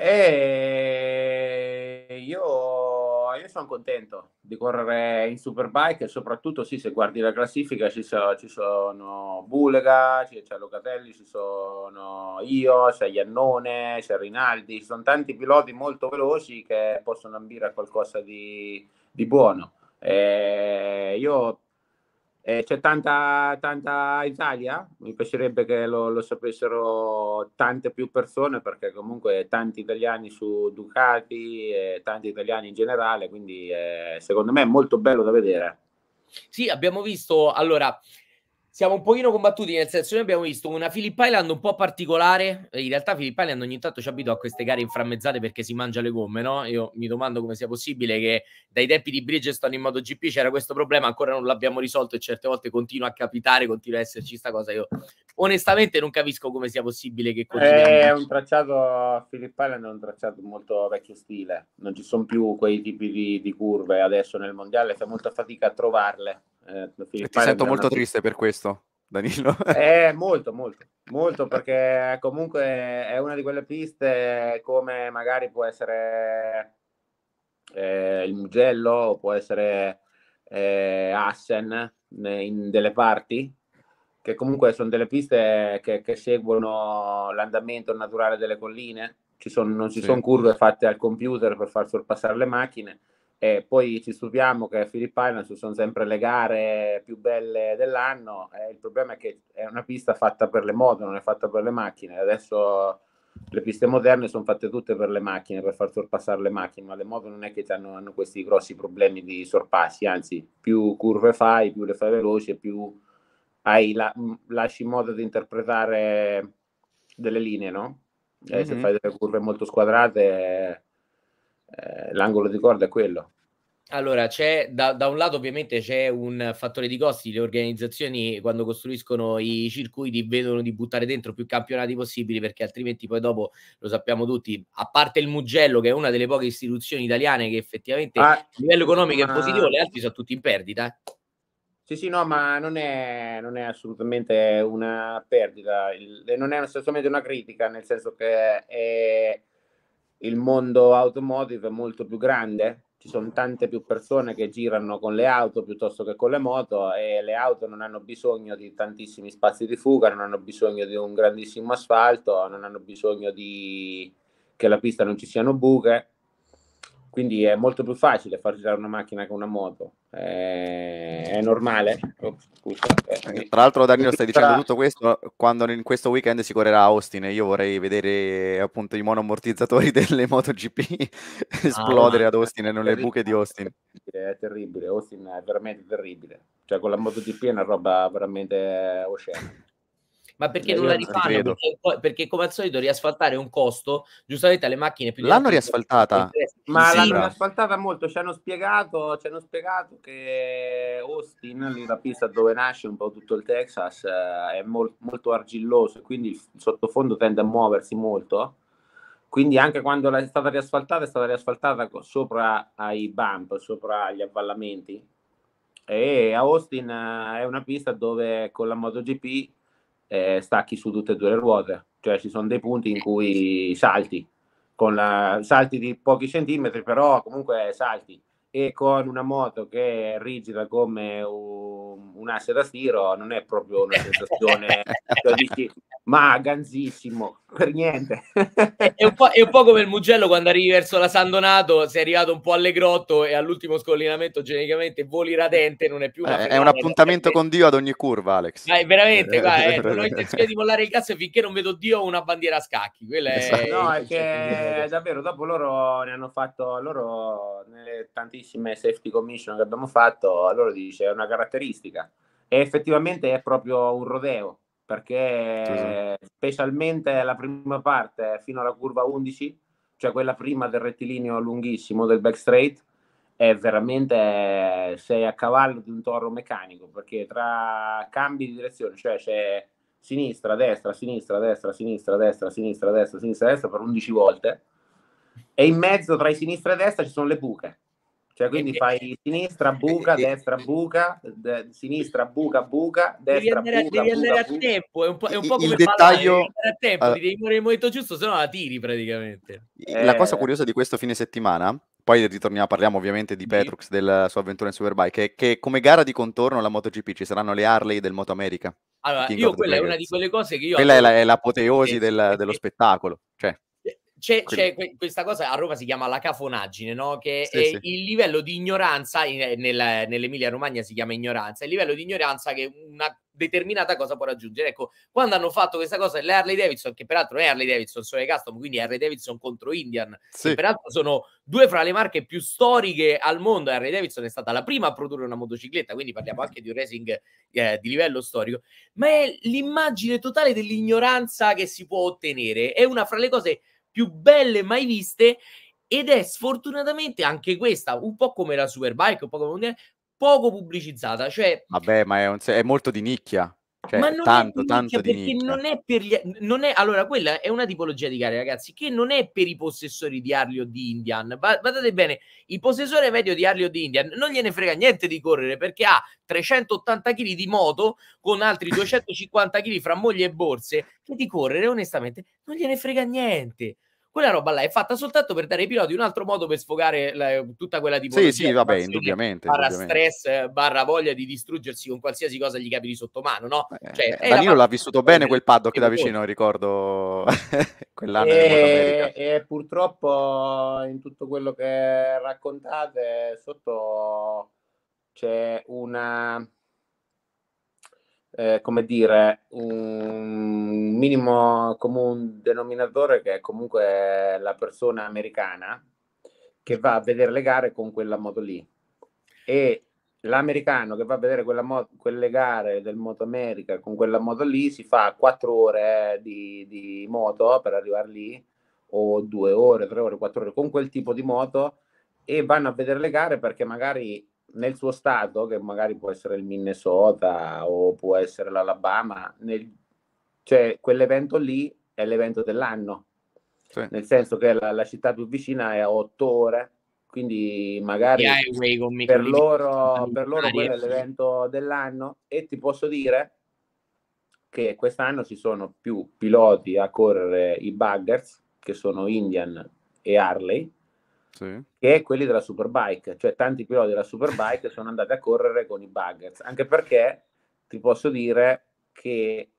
E io, io sono contento di correre in Superbike e soprattutto sì, se guardi la classifica ci, so, ci sono Bulega, c'è, c'è Locatelli, ci sono io, c'è Iannone, c'è Rinaldi, ci sono tanti piloti molto veloci che possono ambire a qualcosa di, di buono. E io eh, c'è tanta, tanta, Italia, mi piacerebbe che lo, lo, sapessero tante più persone perché comunque tanti italiani su Ducati, eh, tanti italiani in generale, quindi eh, secondo me è molto bello da vedere. Sì, abbiamo visto, allora, siamo un pochino combattuti, nel senso che abbiamo visto una Philip Island un po' particolare. Eh, in realtà Philip Island ogni tanto ci abitua a queste gare inframmezzate perché si mangia le gomme, no? Io mi domando come sia possibile che dai tempi di Bridgestone in MotoGP c'era questo problema, ancora non l'abbiamo risolto e certe volte continua a capitare, continua a esserci questa cosa. Io onestamente non capisco come sia possibile che eh, È un tracciato, Philip Island è un tracciato molto vecchio stile, non ci sono più quei tipi di, di curve adesso nel mondiale, fa molta fatica a trovarle eh, ti sento molto una... triste per questo, Danilo. eh, molto, molto, molto, perché comunque è una di quelle piste come magari può essere eh, il Mugello, può essere eh, Assen in delle parti, che comunque sono delle piste che, che seguono l'andamento naturale delle colline. Ci sono, non ci sì. sono curve fatte al computer per far sorpassare le macchine e poi ci stupiamo che a Philip Island sono sempre le gare più belle dell'anno. Eh, il problema è che è una pista fatta per le moto, non è fatta per le macchine. Adesso le piste moderne sono fatte tutte per le macchine, per far sorpassare le macchine, ma le moto non è che hanno, hanno questi grossi problemi di sorpassi, anzi, più curve fai, più le fai veloci, più hai la, mm, lasci modo di interpretare delle linee, no? mm-hmm. Se mhm. fai delle curve molto squadrate eh, l'angolo di corda è quello. Allora, c'è, da, da, un lato ovviamente c'è un fattore di costi, le organizzazioni quando costruiscono i circuiti vedono di buttare dentro più campionati possibili perché altrimenti poi dopo, lo sappiamo tutti, a parte il Mugello che è una delle poche istituzioni italiane che effettivamente ah, a livello economico ma... è positivo, le altre sono tutte in perdita. Eh. Sì, sì, no, ma non è, non è assolutamente una perdita, il, non è assolutamente una critica, nel senso che è il mondo automotive è molto più grande, ci sono tante più persone che girano con le auto piuttosto che con le moto e le auto non hanno bisogno di tantissimi spazi di fuga, non hanno bisogno di un grandissimo asfalto, non hanno bisogno di... che la pista non ci siano buche quindi è molto più facile far girare una macchina che una moto, è, è normale. Oh, scusa, eh. Tra l'altro Danilo stai dicendo tutto questo quando in questo weekend si correrà Austin e io vorrei vedere appunto i monoammortizzatori delle MotoGP ah, esplodere ad Austin e non le buche di Austin. È terribile, Austin è veramente terribile, cioè con la MotoGP è una roba veramente oscena ma perché eh, non la rifanno? Non perché, perché, come al solito riasfaltare è un costo, giustamente alle macchine più L'hanno riasfaltata? Ma sì, l'hanno riasfaltata molto, ci hanno spiegato, ci hanno spiegato che Austin, la pista dove nasce un po' tutto il Texas, eh, è mol- molto argilloso e quindi il sottofondo tende a muoversi molto quindi anche quando è stata riasfaltata è stata riasfaltata sopra ai bump, sopra agli avvallamenti e a Austin eh, è una pista dove con la MotoGP eh, stacchi su tutte e due le ruote, cioè ci sono dei punti in cui salti, con la, salti di pochi centimetri, però comunque salti e con una moto che è rigida come un, un asse da stiro non è proprio una sensazione, cioè dici, ma ganzissimo per niente. è, è, un è, un po', come il Mugello quando arrivi verso la San Donato, sei arrivato un po' alle grotto e all'ultimo scollinamento genericamente voli radente, non è più una eh, È un appuntamento con Dio ad ogni curva, Alex. Ma veramente, qua, ecco, è, non ho intenzione di mollare il cazzo finché non vedo Dio una bandiera a scacchi. Quella esatto. No, è che davvero dopo loro ne hanno fatto, loro nelle tantissime safety commission che abbiamo fatto, loro dice è una caratteristica. E effettivamente è proprio un rodeo perché sì. specialmente la prima parte fino alla curva 11, cioè quella prima del rettilineo lunghissimo del back straight, è veramente sei a cavallo di un toro meccanico perché tra cambi di direzione, cioè c'è sinistra, destra, sinistra, destra, sinistra, destra, sinistra, destra, sinistra, destra per 11 volte e in mezzo tra i sinistra e destra ci sono le buche cioè, quindi fai sinistra, buca, destra, buca, de- sinistra, buca, buca, destra, devi andare, buca. Devi andare buca, a tempo, è un po', è un po come dettaglio... a tempo, allora... devi muovere il momento giusto, se no la tiri praticamente. Eh... La cosa eh. curiosa di questo fine settimana, poi ritorniamo, parliamo ovviamente di Petrux, sì. della sua avventura in Superbike, è che come gara di contorno alla MotoGP ci saranno le Harley del Moto America. Allora, io quella è una di quelle cose che io... Quella avevo... è, la, è l'apoteosi del, dello spettacolo, cioè... C'è, c'è, questa cosa a Roma si chiama la cafonaggine, no? che sì, sì. il livello di ignoranza, in, eh, nel, nell'Emilia Romagna si chiama ignoranza, il livello di ignoranza che una determinata cosa può raggiungere. Ecco, quando hanno fatto questa cosa le Harley Davidson, che peraltro non è Harley Davidson, sono le custom, quindi Harley Davidson contro Indian, sì. peraltro sono due fra le marche più storiche al mondo, Harley Davidson è stata la prima a produrre una motocicletta, quindi parliamo anche di un racing eh, di livello storico, ma è l'immagine totale dell'ignoranza che si può ottenere, è una fra le cose più belle mai viste ed è sfortunatamente anche questa, un po' come la Superbike, un po' come Mondiale, poco pubblicizzata. Cioè, Vabbè, ma è, un, è molto di nicchia. Cioè, ma non tanto, è tanto perché nicchia. non è per gli, non è, allora quella è una tipologia di gare ragazzi che non è per i possessori di Harley o di Indian guardate bene il possessore medio di Harley o di Indian non gliene frega niente di correre perché ha 380 kg di moto con altri 250 kg fra moglie e borse che di correre onestamente non gliene frega niente quella roba là è fatta soltanto per dare ai piloti un altro modo per sfogare la, tutta quella tipologia sì, sì, vabbè, indubbiamente, barra indubbiamente. stress, barra voglia di distruggersi con qualsiasi cosa gli capiti sotto mano, no? Eh, cioè, eh, Danilo l'ha vissuto bene quel paddock da vicino, ricordo quell'anno e, e purtroppo in tutto quello che raccontate sotto c'è una eh, come dire, un minimo comune denominatore che è comunque la persona americana che va a vedere le gare con quella moto lì. E l'americano che va a vedere mo- quelle gare del Moto America con quella moto lì si fa quattro ore eh, di, di moto per arrivare lì, o due ore, tre ore, quattro ore con quel tipo di moto e vanno a vedere le gare perché magari nel suo stato, che magari può essere il Minnesota o può essere l'Alabama, nel, cioè quell'evento lì è l'evento dell'anno, sì. nel senso che la, la, città più vicina è a otto ore, quindi magari yeah, per, loro, per loro quello è eh. l'evento dell'anno e ti posso dire che quest'anno ci sono più piloti a correre i buggers, che sono Indian e Harley, sì. che è quelli della Superbike, cioè tanti piloti della Superbike sono andati a correre con i buggers, anche perché ti posso dire che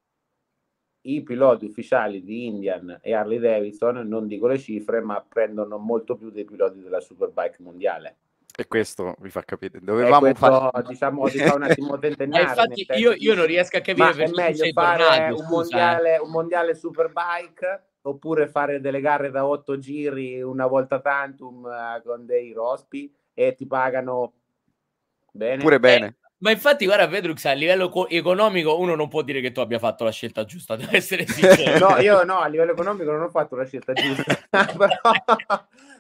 i piloti ufficiali di Indian e Harley Davidson, non dico le cifre, ma prendono molto più dei piloti della Superbike mondiale. E questo vi fa capire, dovevamo questo, fare... diciamo, ti fa un attimo tentennare. infatti io, io, non riesco a capire ma perché è meglio fare un, eh. mondiale, un mondiale Superbike oppure fare delle gare da otto giri una volta tantum eh, con dei rospi e ti pagano bene. Pure eh, bene. Eh, ma infatti, guarda, Pedrux, a livello co- economico uno non può dire che tu abbia fatto la scelta giusta, devo essere sincero. no, io no, a livello economico non ho fatto la scelta giusta, però,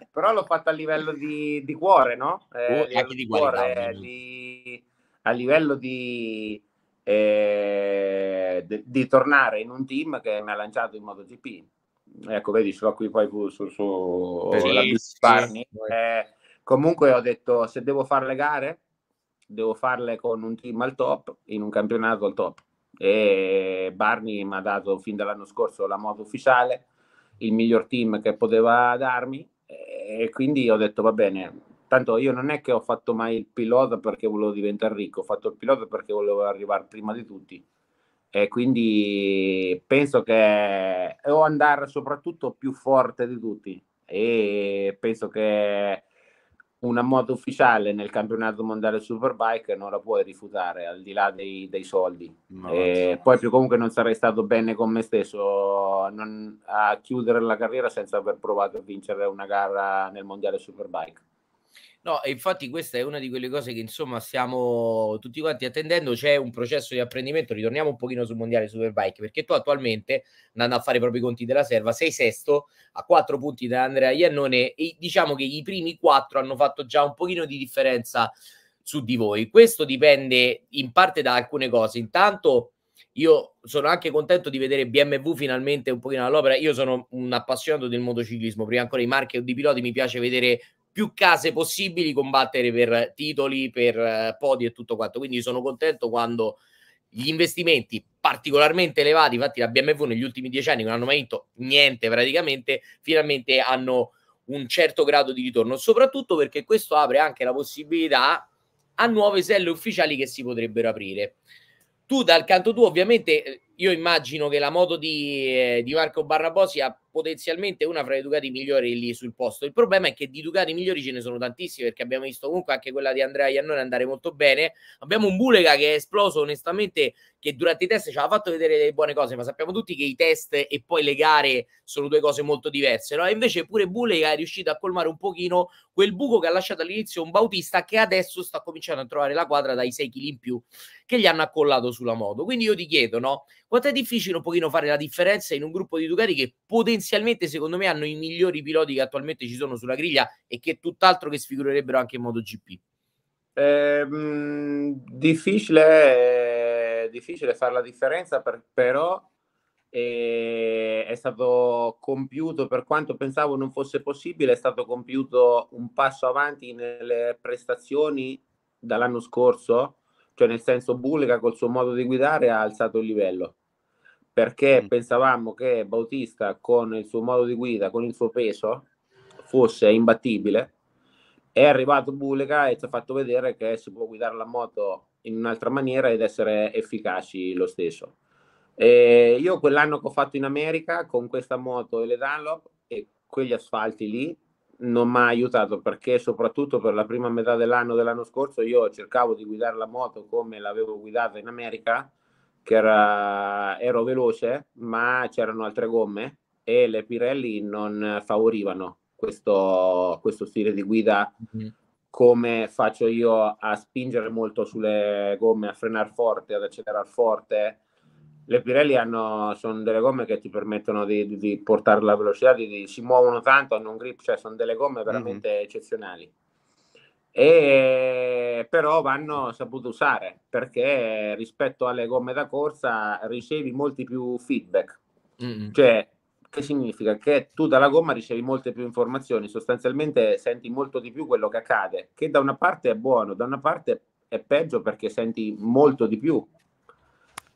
però, l'ho fatta a livello di, di cuore, no? Eh, oh, anche di, cuore, di, a livello di... Eh, di, di tornare in un team che mi ha lanciato in MotoGP Ecco, vedi, ce l'ho qui poi su, su Barney. Eh, comunque ho detto, se devo fare le gare, devo farle con un team al top, in un campionato al top. E Barney mi ha dato fin dall'anno scorso la moto ufficiale, il miglior team che poteva darmi. E quindi ho detto, va bene, tanto io non è che ho fatto mai il pilota perché volevo diventare ricco, ho fatto il pilota perché volevo arrivare prima di tutti e quindi penso che o andare soprattutto più forte di tutti e penso che una moto ufficiale nel campionato mondiale Superbike non la puoi rifiutare al di là dei, dei soldi no, e poi più comunque non sarei stato bene con me stesso non, a chiudere la carriera senza aver provato a vincere una gara nel mondiale Superbike No, e infatti questa è una di quelle cose che insomma stiamo tutti quanti attendendo, c'è un processo di apprendimento, ritorniamo un pochino sul mondiale Superbike, perché tu attualmente, andando a fare i propri conti della serva, sei sesto a quattro punti da Andrea Iannone e diciamo che i primi quattro hanno fatto già un pochino di differenza su di voi. Questo dipende in parte da alcune cose, intanto io sono anche contento di vedere BMW finalmente un pochino all'opera. Io sono un appassionato del motociclismo, prima ancora i marchi di piloti mi piace vedere più case possibili, combattere per titoli, per eh, podi e tutto quanto. Quindi sono contento quando gli investimenti particolarmente elevati, infatti la BMW negli ultimi dieci anni non hanno mai vinto niente praticamente, finalmente hanno un certo grado di ritorno, soprattutto perché questo apre anche la possibilità a nuove selle ufficiali che si potrebbero aprire. Tu dal canto tuo ovviamente eh, io immagino che la moto di, eh, di Marco Barrabosi potenzialmente una fra i Ducati migliori lì sul posto. Il problema è che di Ducati migliori ce ne sono tantissimi perché abbiamo visto comunque anche quella di Andrea Iannone andare molto bene. Abbiamo un Bulega che è esploso onestamente, che durante i test ci ha fatto vedere delle buone cose, ma sappiamo tutti che i test e poi le gare sono due cose molto diverse. No? E invece pure Bulega è riuscito a colmare un pochino quel buco che ha lasciato all'inizio un Bautista che adesso sta cominciando a trovare la quadra dai 6 kg in più che gli hanno accollato sulla moto. Quindi io ti chiedo, no? Quanto è difficile un pochino fare la differenza in un gruppo di Ducati che potenzialmente potenzialmente secondo me hanno i migliori piloti che attualmente ci sono sulla griglia e che tutt'altro che sfigurerebbero anche in MotoGP. Eh, difficile, difficile fare la differenza, per, però eh, è stato compiuto, per quanto pensavo non fosse possibile, è stato compiuto un passo avanti nelle prestazioni dall'anno scorso, cioè nel senso Bulga col suo modo di guidare ha alzato il livello perché mm. pensavamo che Bautista con il suo modo di guida, con il suo peso, fosse imbattibile. È arrivato Bulega e ci ha fatto vedere che si può guidare la moto in un'altra maniera ed essere efficaci lo stesso. E io quell'anno che ho fatto in America con questa moto e le Dunlop e quegli asfalti lì non mi ha aiutato perché soprattutto per la prima metà dell'anno dell'anno scorso io cercavo di guidare la moto come l'avevo guidata in America che era, ero veloce, ma c'erano altre gomme e le Pirelli non favorivano questo, questo stile di guida mm-hmm. come faccio io a spingere molto sulle gomme, a frenare forte, ad accelerare forte. Le Pirelli hanno, sono delle gomme che ti permettono di, di, di portare la velocità, di, di, si muovono tanto, hanno un grip, cioè sono delle gomme mm-hmm. veramente mm. eccezionali e però vanno saputo usare perché rispetto alle gomme da corsa ricevi molti più feedback. mm Cioè, che significa? Che tu dalla gomma ricevi molte più informazioni, sostanzialmente senti molto di più quello che accade, che da una parte è buono, da una parte è peggio perché senti molto di più.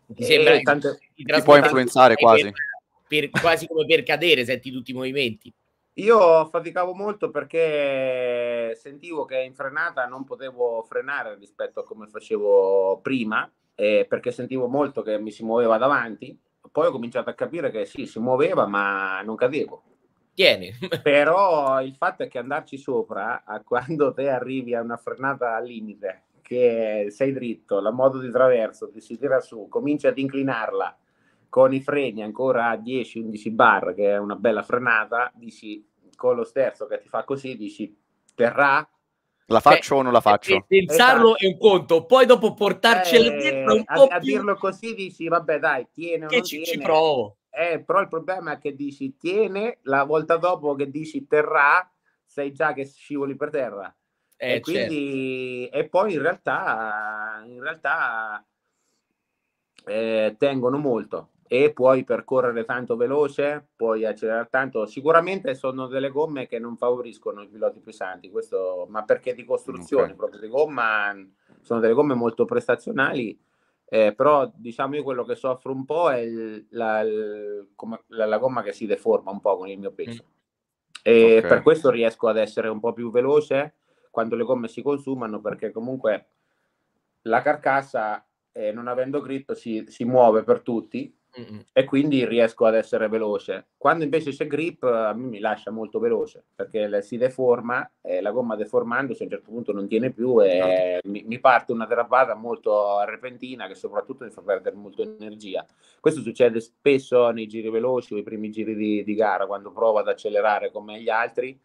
Ti, sembra, tante, ti, ti può influenzare quasi. Per, per, quasi come per cadere, senti tutti i movimenti. Io faticavo molto perché sentivo che in frenata non potevo frenare rispetto a come facevo prima, eh, perché sentivo molto che mi si muoveva davanti. Poi ho cominciato a capire che sì, si muoveva, ma non cadevo. Tieni. Però il fatto è che andarci sopra, a quando te arrivi a una frenata al limite, che sei dritto, la moto di traverso ti si tira su, cominci ad inclinarla con i freni ancora a 10-11 bar, che è una bella frenata, dici con lo sterzo che ti fa così, dici terrà. La cioè, faccio eh, o non la eh, faccio? pensarlo eh, è un conto, poi dopo portarcela eh, dentro un a, po' a, dirlo così dici vabbè dai, tiene che ci, tiene. ci provo. Eh, però il problema è che dici tiene, la volta dopo che dici terrà, sai già che scivoli per terra. Eh, e, quindi, certo. e poi in realtà, in realtà eh, tengono molto, e puoi percorrere tanto veloce, puoi accelerare tanto. Sicuramente sono delle gomme che non favoriscono i piloti pesanti, questo, ma perché di costruzione okay. proprio di gomma sono delle gomme molto prestazionali. Eh, però diciamo io quello che soffro un po' è il, la, il, la, la, gomma che si deforma un po' con il mio mm. peso mm. e okay. per questo riesco ad essere un po' più veloce quando le gomme si consumano perché comunque la carcassa eh, non avendo grip si, si muove per tutti e quindi riesco ad essere veloce. Quando invece c'è grip, mi lascia molto veloce perché si deforma, e la gomma deformandosi a un certo punto non tiene più e no. Esatto. mi, mi, parte una travata molto repentina che soprattutto mi fa perdere molto energia. Questo succede spesso nei giri veloci o i primi giri di, di gara quando provo ad accelerare come gli altri.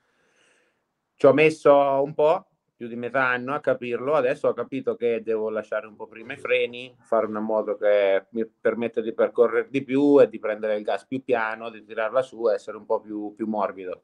Ci ho messo un po' più di metà anno a capirlo, adesso ho capito che devo lasciare un po' prima i freni, fare una moto che mi permette di percorrere di più e di prendere il gas più piano, di tirarla su, essere un po' più, più morbido.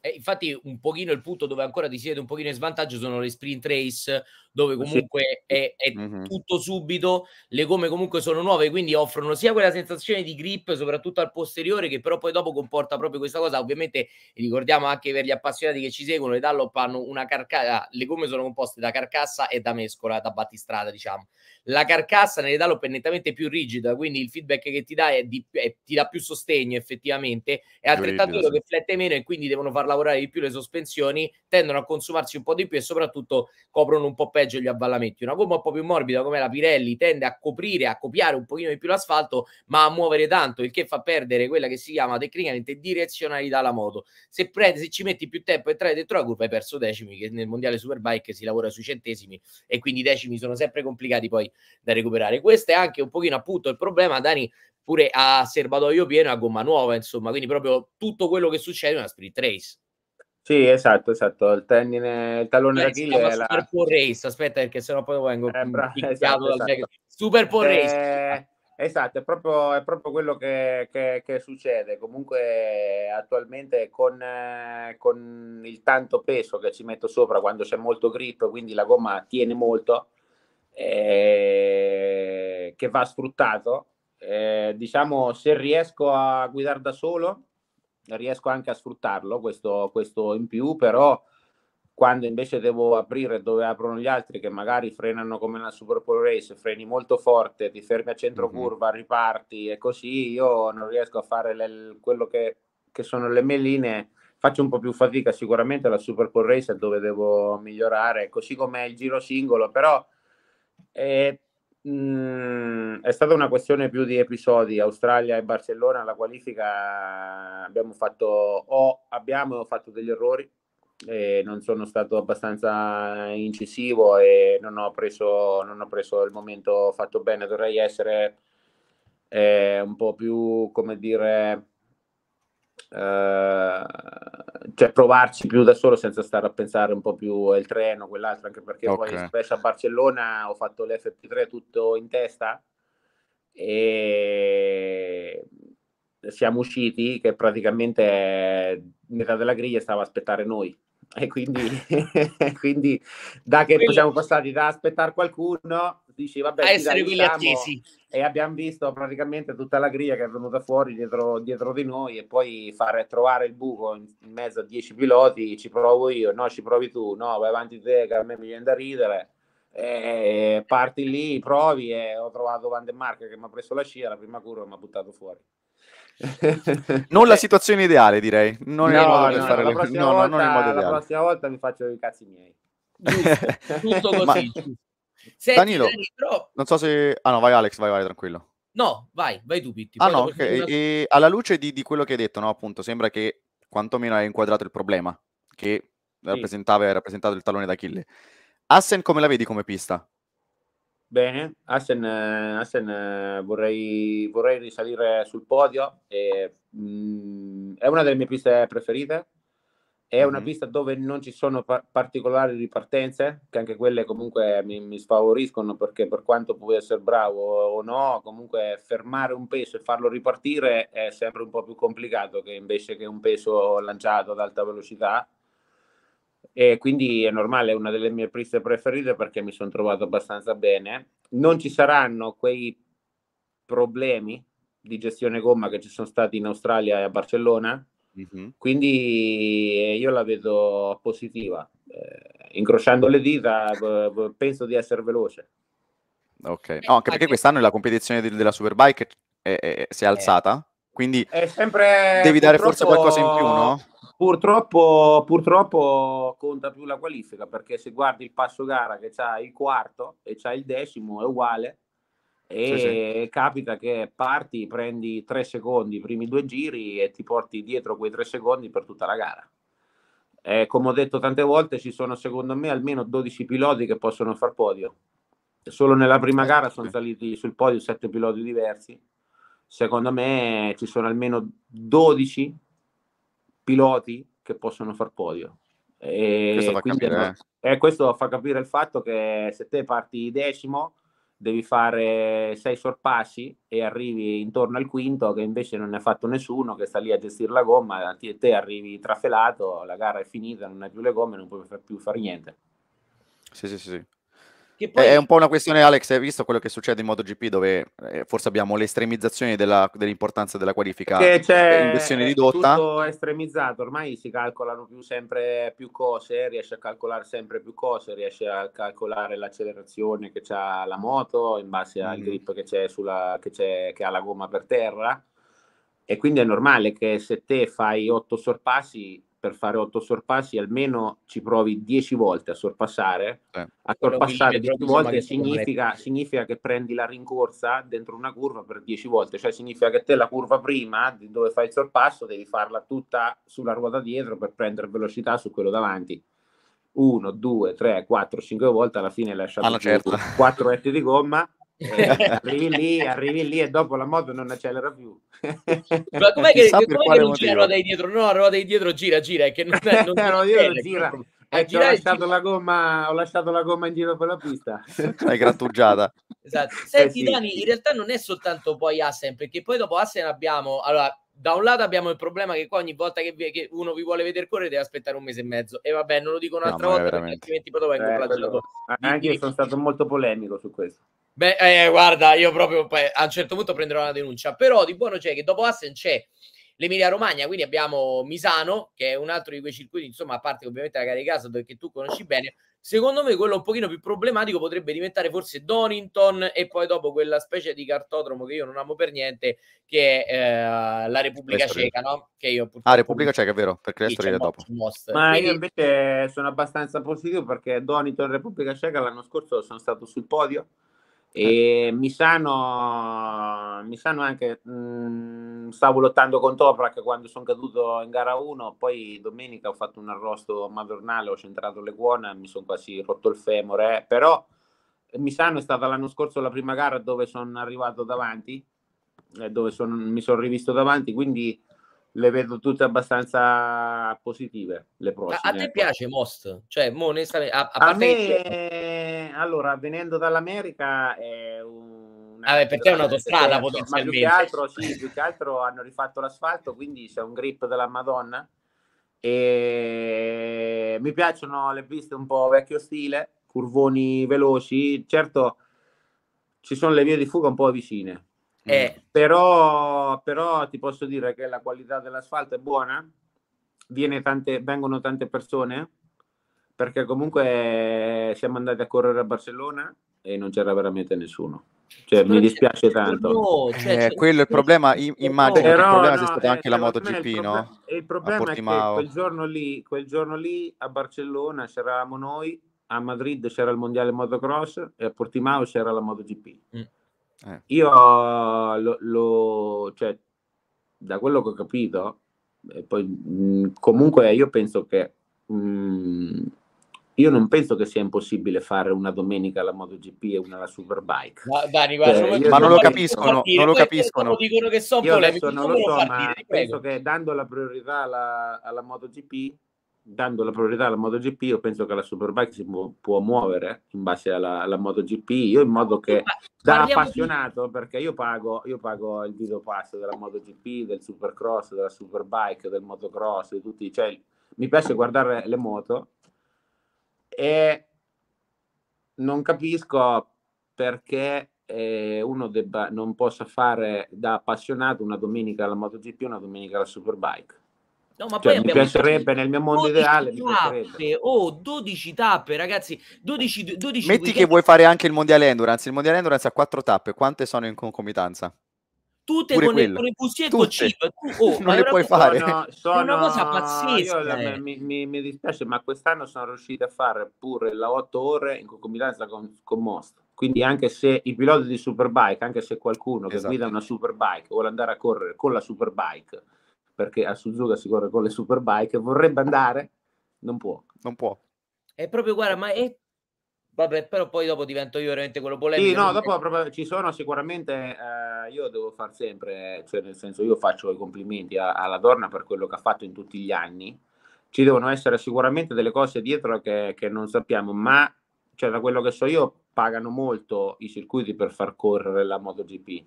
E eh, infatti un pochino il punto dove ancora ti siete un pochino in svantaggio sono le sprint race dove eh comunque sì. è, è mm-hmm. tutto subito le gomme comunque sono nuove quindi offrono sia quella sensazione di grip soprattutto al posteriore che però poi dopo comporta proprio questa cosa ovviamente ricordiamo anche per gli appassionati che ci seguono le Dallop hanno una carcassa le gomme sono composte da carcassa e da mescola da battistrada diciamo la carcassa nell'edalope è nettamente più rigida, quindi il feedback che ti dà è di, è, ti dà più sostegno effettivamente, è altrettanto vero che flette meno e quindi devono far lavorare di più le sospensioni, tendono a consumarsi un po' di più e soprattutto coprono un po' peggio gli avvallamenti. Una gomma un po' più morbida come la Pirelli tende a coprire, a copiare un pochino di più l'asfalto, ma a muovere tanto, il che fa perdere quella che si chiama tecnicamente direzionalità alla moto. Se, prendi, se ci metti più tempo e trai dentro la curva hai perso decimi, che nel mondiale Superbike si lavora sui centesimi e quindi i decimi sono sempre complicati poi da recuperare. Questo è anche un pochino appunto il problema, Dani, pure a serbatoio pieno a gomma nuova, insomma, quindi proprio tutto quello che succede è una sprint race. Sì, esatto, esatto. Il tendine, il tallone eh, d'Achille è la Super Pole Race, aspetta perché sennò poi vengo eh, bra- esatto, esatto. Super Pole eh, Race. Esatto, è proprio, è proprio quello che, che, che, succede. Comunque attualmente con, con il tanto peso che ci metto sopra quando c'è molto grip, quindi la gomma tiene molto, eh, che va sfruttato. Eh, diciamo, se riesco a guidare da solo, riesco anche a sfruttarlo, questo, questo in più, però quando invece devo aprire dove aprono gli altri che magari frenano come nella Super Bowl Race, freni molto forte, ti fermi a centro mm-hmm. curva, riparti e così, io non riesco a fare le, quello che, che, sono le mie linee, faccio un po' più fatica sicuramente la Super Bowl Race è dove devo migliorare, così come il giro singolo, però e, mh, mm, è stata una questione più di episodi, Australia e Barcellona, la qualifica abbiamo fatto o abbiamo fatto degli errori, non sono stato abbastanza incisivo e non ho preso, non ho preso il momento fatto bene, dovrei essere eh, un po' più, come dire, eh, cioè, provarci più da solo senza stare a pensare un po' più al treno, quell'altro, anche perché okay. poi spesso a Barcellona ho fatto l'FP3 tutto in testa e siamo usciti che praticamente metà della griglia stava a aspettare noi e quindi, quindi da che siamo passati da aspettare qualcuno dici vabbè, a essere quelli attesi. E abbiamo visto praticamente tutta la griglia che è venuta fuori dietro, dietro di noi e poi fare trovare il buco in, in, mezzo a dieci piloti, ci provo io, no, ci provi tu, no, vai avanti te che a me mi viene da ridere. E parti lì, provi e ho trovato Van de Mark che mi ha preso la scia, la prima curva mi ha buttato fuori. non la situazione ideale, direi. Non no, è il modo per no, fare le cose. No, no, non è il modo ideale. La prossima volta mi faccio i cazzi miei. Giusto, giusto così. Ma, Senti, Danilo, Danilo però... non so se... Ah no, vai Alex, vai, vai, tranquillo. No, vai, vai tu Pitti. Ah no, okay. una... e alla luce di, di, quello che hai detto, no, appunto, sembra che quantomeno hai inquadrato il problema, che sì. rappresentava rappresentato il tallone d'Achille. Assen come la vedi come pista? Bene, Assen, Assen vorrei, vorrei, risalire sul podio, e, mh, mm, è una delle mie piste preferite, è una pista dove non ci sono pa- particolari ripartenze, che anche quelle comunque mi, mi, sfavoriscono perché per quanto puoi essere bravo o no, comunque fermare un peso e farlo ripartire è sempre un po' più complicato che invece che un peso lanciato ad alta velocità. E quindi è normale, è una delle mie piste preferite perché mi sono trovato abbastanza bene. Non ci saranno quei problemi di gestione gomma che ci sono stati in Australia e a Barcellona Mm-hmm. Quindi eh, io la vedo positiva. Eh, incrociando le dita, eh, eh, penso di essere veloce. Ok, no, anche perché quest'anno la competizione de- della Superbike è, è, si è alzata, quindi è sempre, devi dare forse qualcosa in più, no? Purtroppo, purtroppo conta più la qualifica perché se guardi il passo gara che c'ha il quarto e c'ha il decimo è uguale, e sì, sì. capita che parti, prendi tre secondi, i primi due giri e ti porti dietro quei tre secondi per tutta la gara. Eh, come ho detto tante volte, ci sono secondo me almeno 12 piloti che possono far podio. Solo nella prima certo, gara sono saliti sul podio sette piloti diversi. Secondo me ci sono almeno 12 piloti che possono far podio. E questo fa, capire, ecco, eh. Eh, questo fa capire il fatto che se te parti decimo, devi fare sei sorpassi e arrivi intorno al quinto che invece non ne ha fatto nessuno che sta lì a gestire la gomma e te arrivi trafelato la gara è finita non hai più le gomme non puoi più fare niente sì sì, sì poi... È un po' una questione, Alex, hai visto quello che succede in MotoGP dove eh, forse abbiamo l'estremizzazione della, dell'importanza della qualifica che c'è in versione ridotta. tutto estremizzato, ormai si calcolano più, sempre più cose, riesce a calcolare sempre più cose, riesce a calcolare l'accelerazione che ha la moto in base al mm. grip che, c'è sulla, che, c'è, che ha la gomma per terra e quindi è normale che se te fai otto sorpassi per fare otto sorpassi almeno ci provi dieci volte a sorpassare. Eh. A sorpassare dieci volte significa, significa, che prendi la rincorsa dentro una curva per dieci volte, cioè significa che te la curva prima dove fai il sorpasso devi farla tutta sulla ruota dietro per prendere velocità su quello davanti. uno, due, tre, quattro, cinque volte alla fine lasciato 4 etti di gomma eh. arrivi lì, arrivi lì e dopo la moto non accelera più. Ma com'è che, com'è che non gira roda dietro? No, roda dietro gira, gira, è che non, è, non no, gira. gira. Eh, ecco, ho, lasciato gira. Gomma, ho, lasciato la gomma, in giro per la pista. L'hai grattugiata. Esatto. Eh Senti sì. Dani, in realtà non è soltanto poi Assen, perché poi dopo Assen abbiamo... Allora, da un lato abbiamo il problema che qua ogni volta che, vi, che, uno vi vuole vedere correre deve aspettare un mese e mezzo e vabbè non lo dico un'altra no, volta perché altrimenti poi dopo vengo eh, plagiato anche io sono stato molto polemico su questo Beh, eh, guarda, io proprio a un certo punto prenderò una denuncia, però di buono c'è che dopo Assen c'è l'Emilia Romagna, quindi abbiamo Misano, che è un altro di quei circuiti, insomma, a parte ovviamente la gara di casa che tu conosci bene, secondo me quello un pochino più problematico potrebbe diventare forse Donington e poi dopo quella specie di cartodromo che io non amo per niente, che è eh, la Repubblica Questo Ceca, no? Che io purtroppo... Ah, Repubblica Ceca, è vero, perché adesso arriva dopo. Most. Ma quindi... io invece sono abbastanza positivo perché Donington e Repubblica Ceca l'anno scorso sono stato sul podio e mi sanno, mi sanno anche mh, mhmm, stavo lottando con Toprak quando sono caduto in gara 1 poi domenica ho fatto un arrosto madornale ho centrato le buone, mi sono quasi rotto il femore eh. però mi sanno è stata l'anno scorso la prima gara dove sono arrivato davanti eh, dove son, mi sono rivisto davanti quindi le vedo tutte abbastanza positive le prossime a te ecco. piace Most? cioè mo, a, a, a me che allora, venendo dall'America è un... Vabbè, perché è un'autostrada potenzialmente. Certo, più che, altro, sì, più che altro hanno rifatto l'asfalto, quindi c'è un grip della Madonna. E mi piacciono le piste un po' vecchio stile, curvoni veloci. Certo, ci sono le vie di fuga un po' vicine. Eh. Mm. Però, però ti posso dire che la qualità dell'asfalto è buona, Tante, vengono tante persone perché comunque eh, siamo andati a correre a Barcellona e non c'era veramente nessuno. Cioè, mi dispiace tanto. No, cioè, eh, quello è il problema, immagino che il problema no, sia stato eh, anche la MotoGP, il no? Problema, il problema è che quel giorno, lì, quel giorno lì a Barcellona c'eravamo noi, a Madrid c'era il mondiale motocross e a Portimao c'era la MotoGP. Mm. Eh. Io lo, lo, cioè, da quello che ho capito, poi, mh, comunque io penso che mh, io non penso che sia impossibile fare una domenica alla MotoGP e una alla Superbike. Ma, Dani, cioè, guarda, eh, ma non lo capiscono, non lo capiscono. Dicono che sono io non lo so, partire, ma penso che dando la priorità alla, alla, MotoGP, dando la priorità alla MotoGP, io penso che la Superbike si può, può muovere in base alla, alla, MotoGP, io in modo che ma, da appassionato, di... perché io pago, io pago il video pass della MotoGP, del Supercross, della Superbike, del motocross, di tutti, cioè mi piace guardare le moto e non capisco perché eh, uno debba, non possa fare da appassionato una domenica alla MotoGP e una domenica alla Superbike. No, ma cioè, poi mi piacerebbe nel mio mondo ideale. Tappe, oh, 12 tappe, ragazzi. 12, 12 Metti weekend. che vuoi fare anche il mondiale endurance. Il mondiale endurance ha 4 tappe. Quante sono in concomitanza? tutte Pure con, quello. con il pussietto chip tu, oh, non le puoi fare sono, sono... una cosa pazzesca io, eh. mi, mi, mi, dispiace ma quest'anno sono riusciti a fare pure la 8 ore in concomitanza con, con Most quindi anche se i piloti di Superbike anche se qualcuno che esatto. guida una Superbike vuole andare a correre con la Superbike perché a Suzuka si corre con le Superbike vorrebbe andare non può non può è proprio guarda ma è Vabbè, però poi dopo divento io veramente quello polemico. Sì, no, dopo proprio, ci sono sicuramente, eh, io devo far sempre, cioè nel senso io faccio i complimenti a, alla donna per quello che ha fatto in tutti gli anni. Ci devono essere sicuramente delle cose dietro che, che non sappiamo, ma cioè, da quello che so io pagano molto i circuiti per far correre la MotoGP.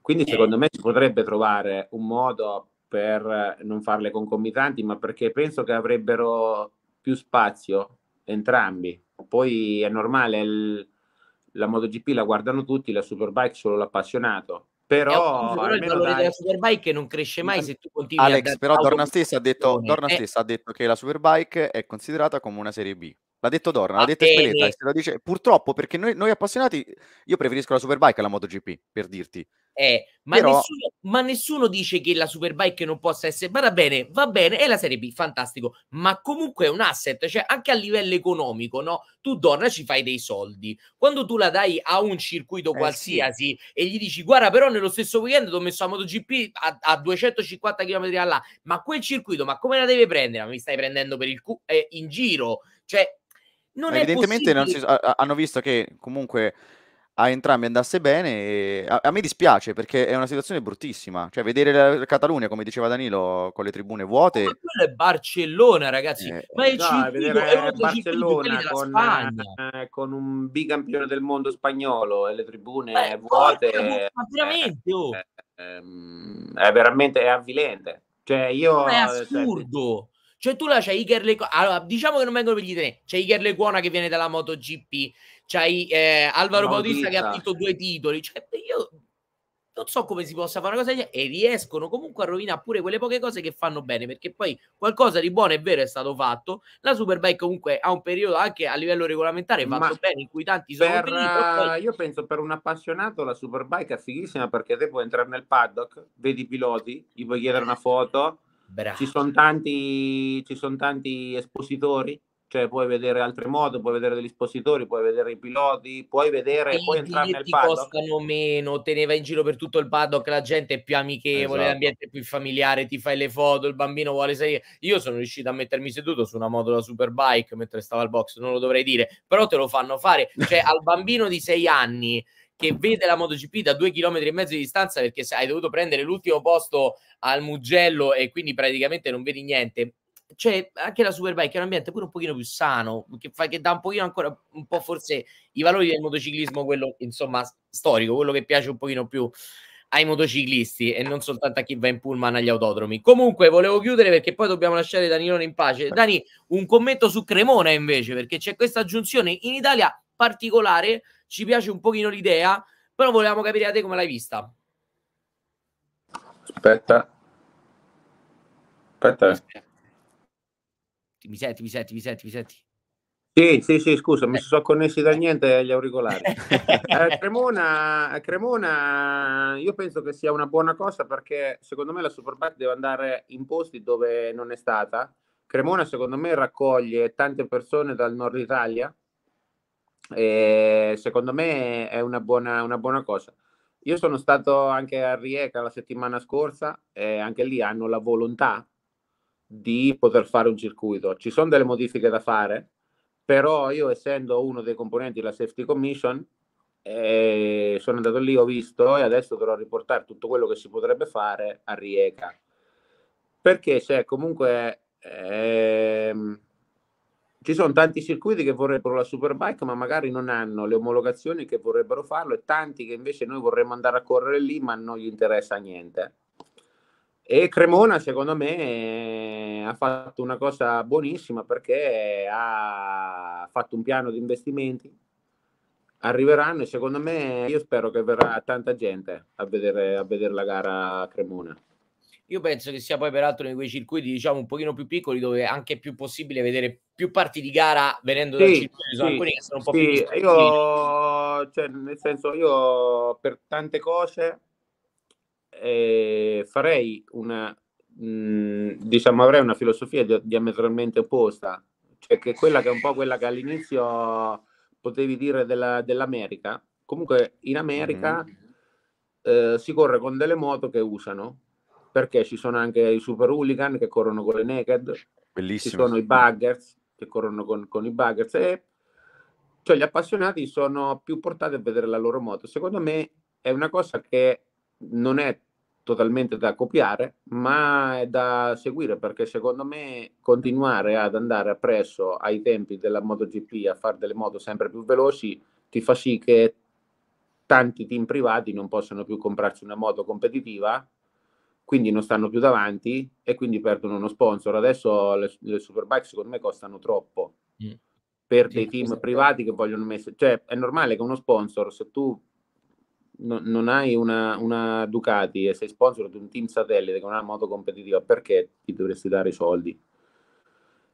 Quindi secondo me si potrebbe trovare un modo per non farle concomitanti, ma perché penso che avrebbero più spazio entrambi poi è normale, il, la MotoGP la guardano tutti, la Superbike solo l'appassionato. Però, però il valore dai... della Superbike non cresce mai se tu continui Alex, però Dorna stessa, ha detto, Dorna stessa ha detto che la Superbike è considerata come una serie B L'ha detto Dorna, l'ha detto Speletta, se lo dice. Purtroppo, perché noi, noi, appassionati, io preferisco la Superbike alla MotoGP, per dirti. Eh, ma, Però... nessuno, ma, nessuno, dice che la Superbike non possa essere... Ma va bene, va bene, è la Serie B, fantastico. Ma comunque è un asset, cioè anche a livello economico, no? Tu donna ci fai dei soldi. Quando tu la dai a un circuito eh, qualsiasi sì. e gli dici, guarda però nello stesso weekend ti ho messo la MotoGP a, a 250 km all'ora, ma quel circuito, ma come la deve prendere? Ma mi stai prendendo per il cu- eh, in giro? Cioè, non evidentemente non si, hanno visto che comunque a entrambi andasse bene e a, a, me dispiace perché è una situazione bruttissima, cioè vedere la, la Catalogna come diceva Danilo con le tribune vuote. Ma quello è Barcellona, ragazzi. Eh, ma il no, vedere è eh, Barcellona con, eh, con, un bicampione del mondo spagnolo e le tribune eh, vuote. Porca, ma veramente, oh. Eh, ehm, è veramente è avvilente. Cioè io, ma eh, è cioè, assurdo. Cioè, tu là c'hai Iker Le... Allora, diciamo che non vengono per gli italiani. C'è Iker Le Cuona che viene dalla MotoGP. C'hai eh, Alvaro Bautista che ha vinto due titoli. Cioè, io non so come si possa fare una cosa e riescono comunque a rovinare pure quelle poche cose che fanno bene perché poi qualcosa di buono e vero è stato fatto la Superbike comunque ha un periodo anche a livello regolamentare fatto Ma bene in cui tanti sono per, poi... io penso per un appassionato la Superbike è fighissima perché te puoi entrare nel paddock vedi i piloti gli puoi chiedere una foto Bravo. Ci sono tanti, son tanti espositori, cioè puoi vedere altre moto, puoi vedere degli espositori, puoi vedere i piloti, puoi vedere e puoi entrare nel paddock. costano meno, te ne vai in giro per tutto il paddock, la gente è più amichevole, esatto. l'ambiente è più familiare, ti fai le foto, il bambino vuole salire. Io sono riuscito a mettermi seduto su una moto da superbike mentre stavo al box, non lo dovrei dire, però te lo fanno fare, cioè al bambino di sei anni che vede la MotoGP da due chilometri e mezzo di distanza perché hai dovuto prendere l'ultimo posto al Mugello e quindi praticamente non vedi niente. Cioè, anche la Superbike è un ambiente pure un pochino più sano, che, fa, che dà un pochino ancora un po' forse i valori del motociclismo, quello insomma storico, quello che piace un pochino più ai motociclisti e non soltanto a chi va in pullman agli autodromi. Comunque, volevo chiudere perché poi dobbiamo lasciare Danilone in pace. Dani, un commento su Cremona invece, perché c'è questa aggiunzione in Italia particolare ci piace un pochino l'idea, però volevamo capire a te come l'hai vista. Aspetta. Aspetta. Mi senti, mi senti, mi senti, mi senti. Sì, sì, sì, scusa, mi eh. sono connessi da niente agli auricolari. Eh, Cremona, Cremona, io penso che sia una buona cosa perché secondo me la Superbike deve andare in posti dove non è stata. Cremona, secondo me, raccoglie tante persone dal nord Italia e ehm, secondo me è una buona, una buona cosa. Io sono stato anche a Rieca la settimana scorsa e anche lì hanno la volontà di poter fare un circuito. Ci sono delle modifiche da fare, però io essendo uno dei componenti della Safety Commission eh, sono andato lì, ho visto e adesso dovrò riportare tutto quello che si potrebbe fare a Rieca. Perché c'è comunque... Ehm, ci sono tanti circuiti che vorrebbero la Superbike, ma magari non hanno le omologazioni che vorrebbero farlo e tanti che invece noi vorremmo andare a correre lì, ma non gli interessa niente. E Cremona, secondo me, ha fatto una cosa buonissima perché ha fatto un piano di investimenti. Arriveranno e secondo me, io spero che verrà tanta gente a vedere, a vedere la gara a Cremona. Io penso che sia poi peraltro in quei circuiti, diciamo, un pochino più piccoli, dove è anche più possibile vedere più parti di gara venendo sì, dal circuito. Sì, alcuni che sono un po' sì, più io, cioè, nel senso, io per tante cose eh, farei una, mh, mm, diciamo, avrei una filosofia di, diametralmente opposta, cioè che quella che è un po' quella che all'inizio potevi dire della, dell'America. Comunque in America mm-hmm. eh, si corre con delle moto che usano perché ci sono anche i super hooligan che corrono con le naked, Bellissimo. ci sono i buggers che corrono con, con i buggers e cioè gli appassionati sono più portati a vedere la loro moto. Secondo me è una cosa che non è totalmente da copiare, ma è da seguire perché secondo me continuare ad andare appresso ai tempi della MotoGP a fare delle moto sempre più veloci ti fa sì che tanti team privati non possano più comprarsi una moto competitiva quindi non stanno più davanti e quindi perdono uno sponsor. Adesso le, le superbike secondo me costano troppo mm. per sì, dei team privati che vogliono mettere... Cioè è normale che uno sponsor, se tu no, non hai una, una, Ducati e sei sponsor di un team satellite con una moto competitiva, perché ti dovresti dare i soldi?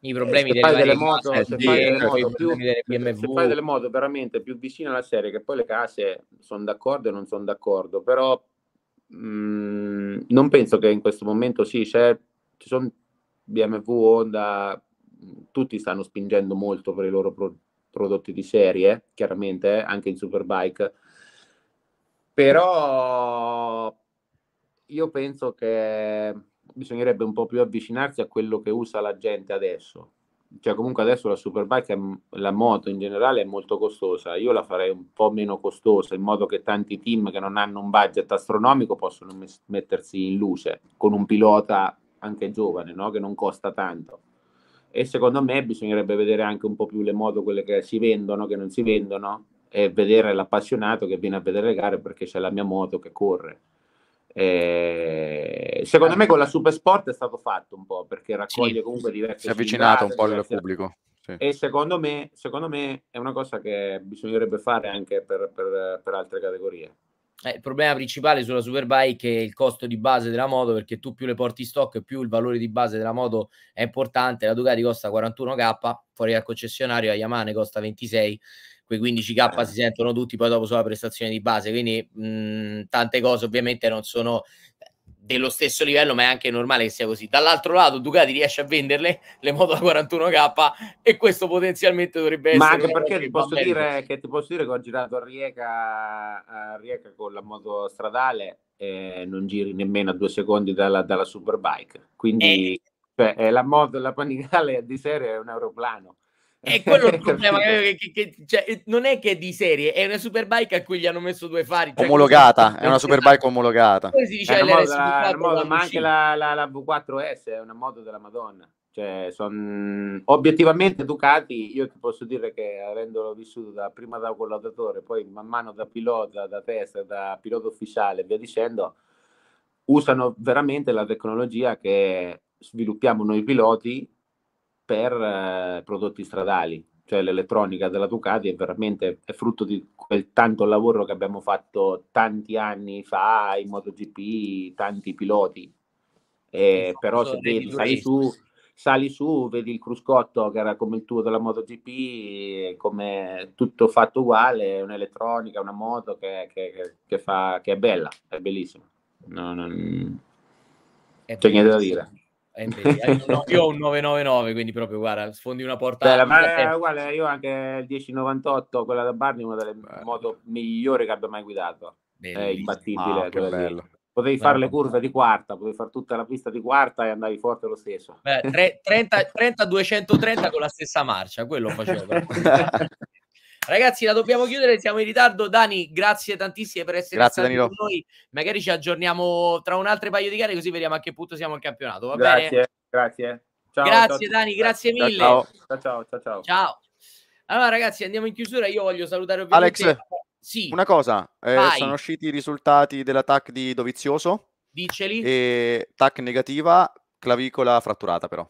I problemi eh, delle, delle moto, se esatto, se fai delle moto veramente più vicine alla serie, che poi le case sono d'accordo e non sono d'accordo, però Mm, non penso che in questo momento sì, c'è, ci sono BMW, Honda, tutti stanno spingendo molto per i loro pro- prodotti di serie, chiaramente, anche in Superbike. Però io penso che bisognerebbe un po' più avvicinarsi a quello che usa la gente adesso, cioè comunque adesso la superbike, la moto in generale è molto costosa, io la farei un po' meno costosa in modo che tanti team che non hanno un budget astronomico possono mes- mettersi in luce con un pilota anche giovane, no? che non costa tanto. E secondo me bisognerebbe vedere anche un po' più le moto, quelle che si vendono, che non si vendono, e vedere l'appassionato che viene a vedere le gare perché c'è la mia moto che corre. Eh, secondo me con la Supersport è stato fatto un po' perché raccoglie sì, comunque diverse si è avvicinato un po' al pubblico sì. e secondo me, secondo me, è una cosa che bisognerebbe fare anche per, per, per altre categorie eh, il problema principale sulla Superbike è il costo di base della moto perché tu più le porti stock più il valore di base della moto è importante la Ducati costa 41k fuori dal concessionario a Yamane costa 26 quei 15k eh. si sentono tutti poi dopo sulla prestazione di base, quindi mh, mhmm, tante cose ovviamente non sono dello stesso livello, ma è anche normale che sia così. Dall'altro lato, Ducati riesce a venderle le moto da 41k e questo potenzialmente dovrebbe ma essere. Ma anche perché ti posso, dire, che ti posso dire che ho girato a Rieca, a Rieca con la moto stradale e non giri nemmeno a due secondi dalla, dalla superbike. Quindi e... Eh. cioè, eh, la moto, la panicale di serie è un aeroplano. E quello il problema. che, che, cioè, non è che è di serie, è una superbike a cui gli hanno messo due fari. Cioè, omologata, è una superbike omologata. si dice è eh, una moto, la, moto, ma anche la, la, la V4S è una moto della Madonna. Cioè, son... obiettivamente Ducati, io ti posso dire che avendolo vissuto da, prima da collaudatore, poi man mano da pilota, da testa, da pilota ufficiale e via dicendo, usano veramente la tecnologia che sviluppiamo noi piloti per eh, prodotti stradali, cioè l'elettronica della Ducati è veramente è frutto di quel tanto lavoro che abbiamo fatto tanti anni fa in MotoGP, tanti piloti. Eh, però se vedi, sali su, sali su, vedi il cruscotto che era come il tuo della MotoGP, come tutto fatto uguale, un'elettronica, una moto che, che, che, fa, che è bella, è bellissima. No, non... C'è niente da dire. Eh, io ho un 999, quindi proprio guarda, sfondi una porta. Beh, ma, eh, guarda, io anche il 1098, quella da Barney, una delle Beh. moto migliori che abbia mai guidato. Bellissimo. È imbattibile ah, quella Potevi fare le curve di quarta, potevi fare tutta la pista di quarta e andavi forte lo stesso. Beh, tre, 30, 30, 230 con la stessa marcia, quello facevo. Ragazzi, la dobbiamo chiudere, siamo in ritardo. Dani, grazie tantissime per essere grazie, stati con noi. Magari ci aggiorniamo tra un altro paio di gare così vediamo a che punto siamo al campionato. Va grazie, bene? grazie. Ciao, grazie ciao, Dani, ciao, grazie mille. Ciao, ciao, ciao, ciao. Allora ragazzi, andiamo in chiusura. Io voglio salutare ovviamente... Alex, sì. una cosa. Eh, sono usciti i risultati dell'attack di Dovizioso. Diceli. E tac negativa, clavicola fratturata però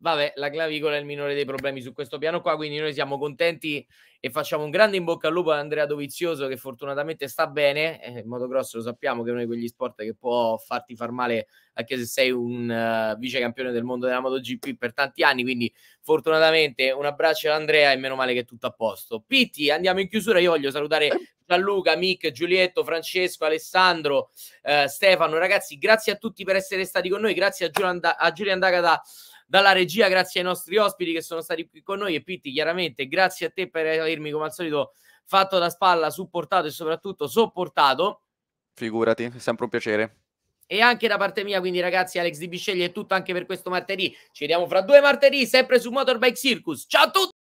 vabbè, la clavicola è il minore dei problemi su questo piano qua, quindi noi siamo contenti e facciamo un grande in bocca al lupo ad Andrea Dovizioso che fortunatamente sta bene, eh, in modo grosso lo sappiamo che è uno di quegli sport che può farti far male anche se sei un uh, vice campione del mondo della MotoGP per tanti anni, quindi fortunatamente un abbraccio ad Andrea e meno male che è tutto a posto. Pitti, andiamo in chiusura, io voglio salutare Gianluca, Mick, Giulietto, Francesco, Alessandro, eh, Stefano, ragazzi, grazie a tutti per essere stati con noi, grazie a Giulia da- a dalla regia, grazie ai nostri ospiti che sono stati qui con noi e Pitti chiaramente grazie a te per avermi come al solito fatto da spalla, supportato e soprattutto sopportato. Figurati, è sempre un piacere. E anche da parte mia, quindi ragazzi, Alex Di Bisceglie è tutto anche per questo martedì. Ci vediamo fra due martedì, sempre su Motorbike Circus. Ciao a tutti!